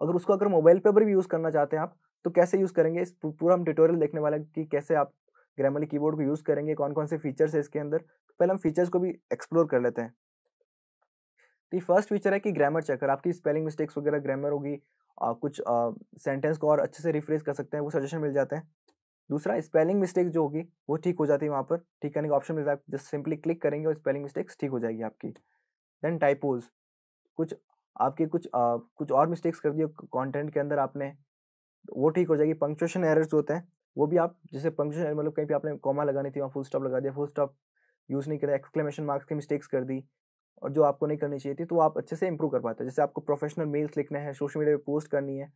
अगर उसको अगर मोबाइल पर भी यूज़ करना चाहते हैं आप तो कैसे यूज़ करेंगे इस पूरा हम ट्यूटोरियल देखने वाला कि कैसे आप ग्रामरली कीबोर्ड को यूज़ करेंगे कौन कौन से फीचर्स है इसके अंदर तो पहले हम फीचर्स को भी एक्सप्लोर कर लेते हैं तो ये फर्स्ट फीचर है कि ग्रामर चेकर आपकी स्पेलिंग मिस्टेक्स वगैरह ग्रामर होगी कुछ सेंटेंस को और अच्छे से रिफ्रेश कर सकते हैं वो सजेशन मिल जाते हैं दूसरा स्पेलिंग मिस्टेक जो होगी वो ठीक हो जाती है वहाँ पर ठीक करने का ऑप्शन मिलता है जस्ट सिंपली क्लिक करेंगे और स्पेलिंग मिस्टेक्स ठीक हो जाएगी आपकी देन टाइपोज कुछ आपके कुछ आ, कुछ और मिस्टेक्स कर दिए कंटेंट के अंदर आपने वो ठीक हो जाएगी पंक्चुएशन एरर्स होते हैं वो भी आप जैसे पंक्चुएशन मतलब कहीं पे आपने कॉमा लगानी थी वहाँ फुल स्टॉप लगा दिया फुल स्टॉप यूज़ नहीं करा एक्सक्लेमेशन मार्क्स की मिस्टेक्स कर दी और जो आपको नहीं करनी चाहिए थी तो आप अच्छे से इंप्रूव कर पाते हैं जैसे आपको प्रोफेशनल मेल्स लिखना है सोशल मीडिया पर पोस्ट करनी है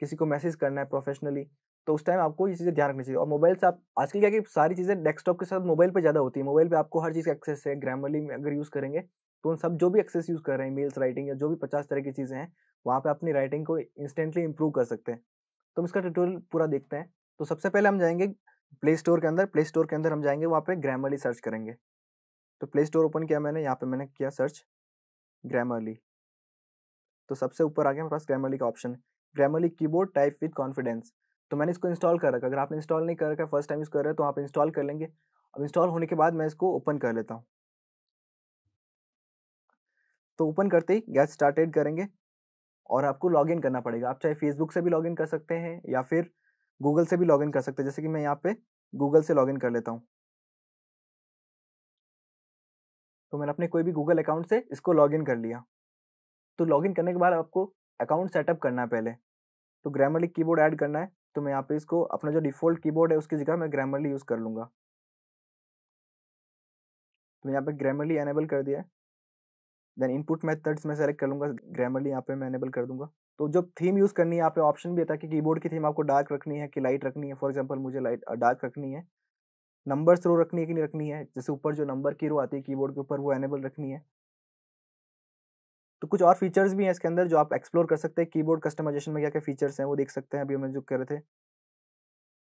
किसी को मैसेज करना है प्रोफेशनली तो उस टाइम आपको ये चीज़ें ध्यान रखनी चाहिए और मोबाइल से आप आजकल क्या कि सारी चीज़ें डेस्कटॉप के साथ मोबाइल पे ज़्यादा होती है मोबाइल पे आपको हर चीज़ का एक्सेस है ग्रामरली में अगर यूज़ करेंगे तो उन सब जो भी एक्सेस यूज़ कर रहे हैं मेल्स राइटिंग या जो भी पचास तरह की चीज़ें हैं वहाँ पर अपनी राइटिंग को इंस्टेंटली इम्प्रूव कर सकते हैं तो हम इसका ट्यूटोरियल पूरा देखते हैं तो सबसे पहले हम जाएंगे प्ले स्टोर के अंदर प्ले स्टोर के अंदर हम जाएंगे वहाँ पे ग्रामरली सर्च करेंगे तो प्ले स्टोर ओपन किया मैंने यहाँ पे मैंने किया सर्च ग्रामरली तो सबसे ऊपर आ गया हमारे पास ग्रामरली का option Grammarly keyboard type with confidence तो मैंने इसको इंस्टॉल कर रखा अगर आपने इंस्टॉल नहीं कर रखा फर्स्ट टाइम यूज़ कर रहे हो तो आप इंस्टॉल कर लेंगे अब इंस्टॉल होने के बाद मैं इसको ओपन कर लेता हूँ तो ओपन करते ही गैस स्टार्टेड करेंगे और आपको लॉगिन करना पड़ेगा आप चाहे फेसबुक से भी लॉगिन कर सकते हैं या फिर गूगल से भी लॉगिन कर सकते हैं जैसे कि मैं यहाँ पे गूगल से लॉगिन कर लेता हूँ तो मैंने अपने कोई भी गूगल अकाउंट से इसको लॉगिन कर लिया तो लॉगिन करने के बाद आपको अकाउंट सेटअप करना है पहले तो ग्रामरली कीबोर्ड ऐड करना है तो मैं यहाँ पे इसको अपना जो डिफ़ॉल्ट कीबोर्ड है उसकी जगह मैं ग्रामरली यूज़ कर लूँगा तो मैं यहाँ पे ग्रामरली एनेबल कर दिया है देन इनपुट मेथड्स में सेलेक्ट कर लूँगा ग्रामरली यहाँ पे मैं एनेबल कर दूंगा तो जब थीम यूज़ करनी है यहाँ पे ऑप्शन भी है कि कीबोर्ड की थीम आपको डार्क रखनी है कि लाइट रखनी है फॉर एग्जाम्पल मुझे लाइट डार्क रखनी है नंबर थ्रो रखनी है कि नहीं रखनी है जैसे ऊपर जो नंबर की रो आती है कीबोर्ड के ऊपर वो एनेबल रखनी है तो कुछ और फीचर्स भी हैं इसके अंदर जो आप एक्सप्लोर कर सकते हैं कीबोर्ड कस्टमाइजेशन में क्या क्या फीचर्स हैं वो देख सकते हैं अभी हम जो कर रहे थे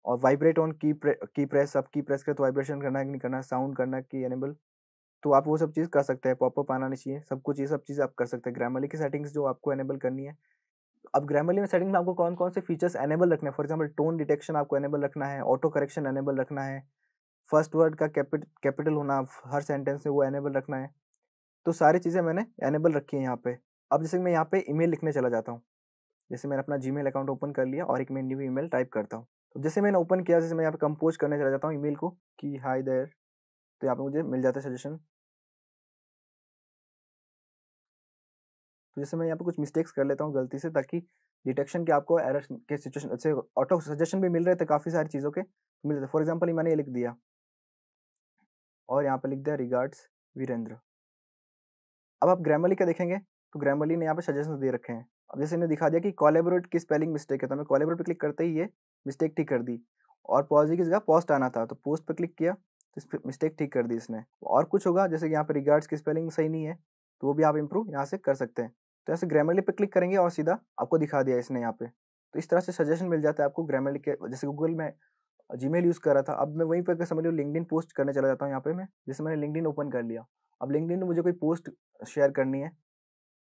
और vibrate on key pre, key press अब की प्रेस करें तो वाइब्रेशन करना है कि नहीं करना साउंड करना कि एनेबल तो आप वो सब चीज़ कर सकते हैं पॉपअप आना नहीं चाहिए सब कुछ ये सब चीज़ आप कर सकते हैं ग्रामरली की सेटिंग्स जो आपको एनेबल करनी है अब ग्रामरली में सेटिंग में आपको कौन कौन से फीचर्स एनेबल रखने हैं फॉर एग्जाम्पल टोन डिटेक्शन आपको एनेबल रखना है ऑटो करेक्शन एनेबल रखना है फर्स्ट वर्ड का कैपिटल होना हर सेंटेंस में वो एनेबल रखना है तो सारी चीज़ें मैंने एनेबल रखी हैं यहाँ पर अब जैसे मैं यहाँ पर ई लिखने चला जाता हूँ जैसे मैंने अपना जी अकाउंट ओपन कर लिया और एक मैं न्यू ई टाइप करता हूँ तो जैसे मैंने ओपन किया जैसे मैं यहाँ पे कंपोज करने चला जाता हूँ ई को कि हाई देर तो यहाँ पे मुझे मिल जाता है सजेशन तो जैसे मैं यहाँ पे कुछ मिस्टेक्स कर लेता हूँ गलती से ताकि डिटेक्शन के आपको एरर के सिचुएशन से ऑटो सजेशन भी मिल रहे थे काफ़ी सारी चीज़ों के मिल रहे थे फॉर एग्जाम्पल मैंने ये लिख दिया और यहाँ पर लिख दिया रिगार्ड्स वीरेंद्र अब आप ग्रामरली का देखेंगे तो ग्रामरली ने यहाँ पर सजेशन दे रखे हैं अब जैसे इन्हें दिखा दिया कि कॉलेबोरेट की स्पेलिंग मिस्टेक है तो मैं कॉलेबोरेट पर क्लिक करते ही ये मिस्टेक ठीक कर दी और पॉजिटिव की जगह पोस्ट आना था तो पोस्ट पर क्लिक किया तो मिस्टेक ठीक कर दी इसने और कुछ होगा जैसे कि यहाँ पर रिगार्ड्स की स्पेलिंग सही नहीं है तो वो भी आप इम्प्रूव यहाँ से कर सकते हैं तो ऐसे ग्रामरली पे क्लिक करेंगे और सीधा आपको दिखा दिया इसने यहाँ पे तो इस तरह से सजेशन मिल जाता है आपको ग्रामरली के जैसे गूगल में जी यूज़ कर रहा था अब मैं वहीं पर समझ लो लिंकडिन पोस्ट करने चला जाता हूँ यहाँ पे मैं जैसे मैंने लिंकडिन ओपन कर लिया अब लिंकडिन में मुझे कोई पोस्ट शेयर करनी है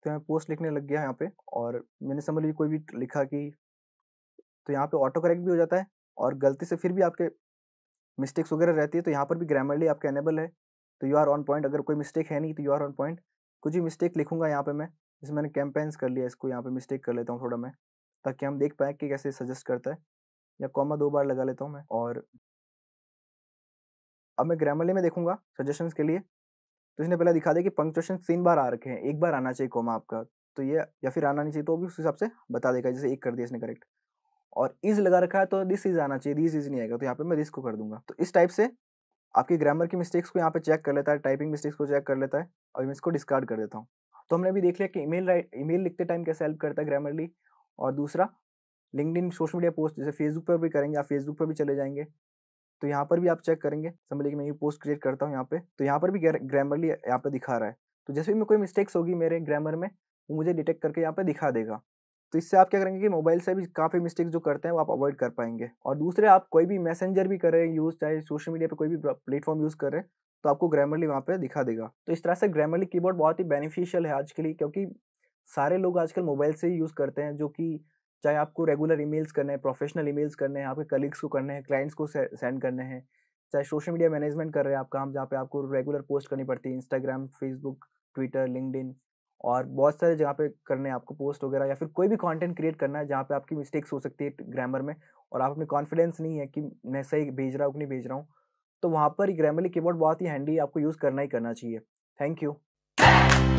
तो मैं पोस्ट लिखने लग गया यहाँ पे और मैंने समझ लीजिए कोई भी लिखा कि तो यहाँ पे ऑटो करेक्ट भी हो जाता है और गलती से फिर भी आपके मिस्टेक्स वगैरह रहती है तो यहाँ पर भी ग्रामरली आपके एनेबल है तो यू आर ऑन पॉइंट अगर कोई मिस्टेक है नहीं तो यू आर ऑन पॉइंट कुछ भी मिस्टेक लिखूंगा यहाँ पे मैं जैसे मैंने कैंपेन्स कर लिया इसको यहाँ पे मिस्टेक कर लेता हूँ थोड़ा मैं ताकि हम देख पाए कि कैसे सजेस्ट करता है या कॉमा दो बार लगा लेता हूँ मैं और अब मैं ग्रामरली में देखूंगा सजेशन के लिए तो इसने पहले दिखा दिया कि पंक्चुएशन तीन बार आ रखे हैं एक बार आना चाहिए कॉमा आपका तो ये या फिर आना नहीं चाहिए तो भी उस हिसाब से बता देगा जैसे एक कर दिया इसने करेक्ट और इज लगा रखा है तो दिस इज आना चाहिए दिस इज नहीं आएगा तो यहाँ पे मैं दिस को कर दूंगा तो इस टाइप से आपकी ग्रामर की मिस्टेक्स को यहाँ पे चेक कर लेता है टाइपिंग मिस्टेक्स को चेक कर लेता है और मैं इसको डिस्कार्ड कर देता हूँ तो हमने अभी देख लिया कि ईमेल राइट ईमेल लिखते टाइम कैसे हेल्प करता है ग्रामरली और दूसरा लिंकड सोशल मीडिया पोस्ट जैसे फेसबुक पर भी करेंगे आप फेसबुक पर भी चले जाएंगे तो यहाँ पर भी आप चेक करेंगे समझ लीजिए मैं ये पोस्ट क्रिएट करता हूँ यहाँ पे तो यहाँ पर भी ग्रामरली यहाँ पे दिखा रहा है तो जैसे भी मैं कोई मिस्टेक्स होगी मेरे ग्रामर में वो मुझे डिटेक्ट करके यहाँ पे दिखा देगा तो इससे आप क्या करेंगे कि मोबाइल से भी काफ़ी मिस्टेक्स जो करते हैं वो आप अवॉइड कर पाएंगे और दूसरे आप कोई भी मैसेंजर भी करें यूज़ चाहे सोशल मीडिया पर कोई भी प्लेटफॉर्म यूज़ करें तो आपको ग्रामरली वहाँ पे दिखा देगा तो इस तरह से ग्रामरली कीबोर्ड बहुत ही बेनिफिशियल है आज के लिए क्योंकि सारे लोग आजकल मोबाइल से ही यूज़ करते हैं जो कि चाहे आपको रेगुलर ईमेल्स करने हैं प्रोफेशनल ईमेल्स करने हैं आपके कलीग्स को करने हैं क्लाइंट्स को सेंड करने हैं चाहे सोशल मीडिया मैनेजमेंट कर रहे हैं आप काम जहाँ पे आपको रेगुलर पोस्ट करनी पड़ती है इंस्टाग्राम फेसबुक ट्विटर लिंकड और बहुत सारे जगह पे करने हैं आपको पोस्ट वगैरह या फिर कोई भी कंटेंट क्रिएट करना है जहाँ पे आपकी मिस्टेक्स हो सकती है ग्रामर में और आप अपने कॉन्फिडेंस नहीं है कि मैं सही भेज रहा हूँ कि नहीं भेज रहा हूँ तो वहाँ पर ग्रामरली कीबोर्ड बहुत ही हैंडी आपको यूज़ करना ही करना चाहिए थैंक यू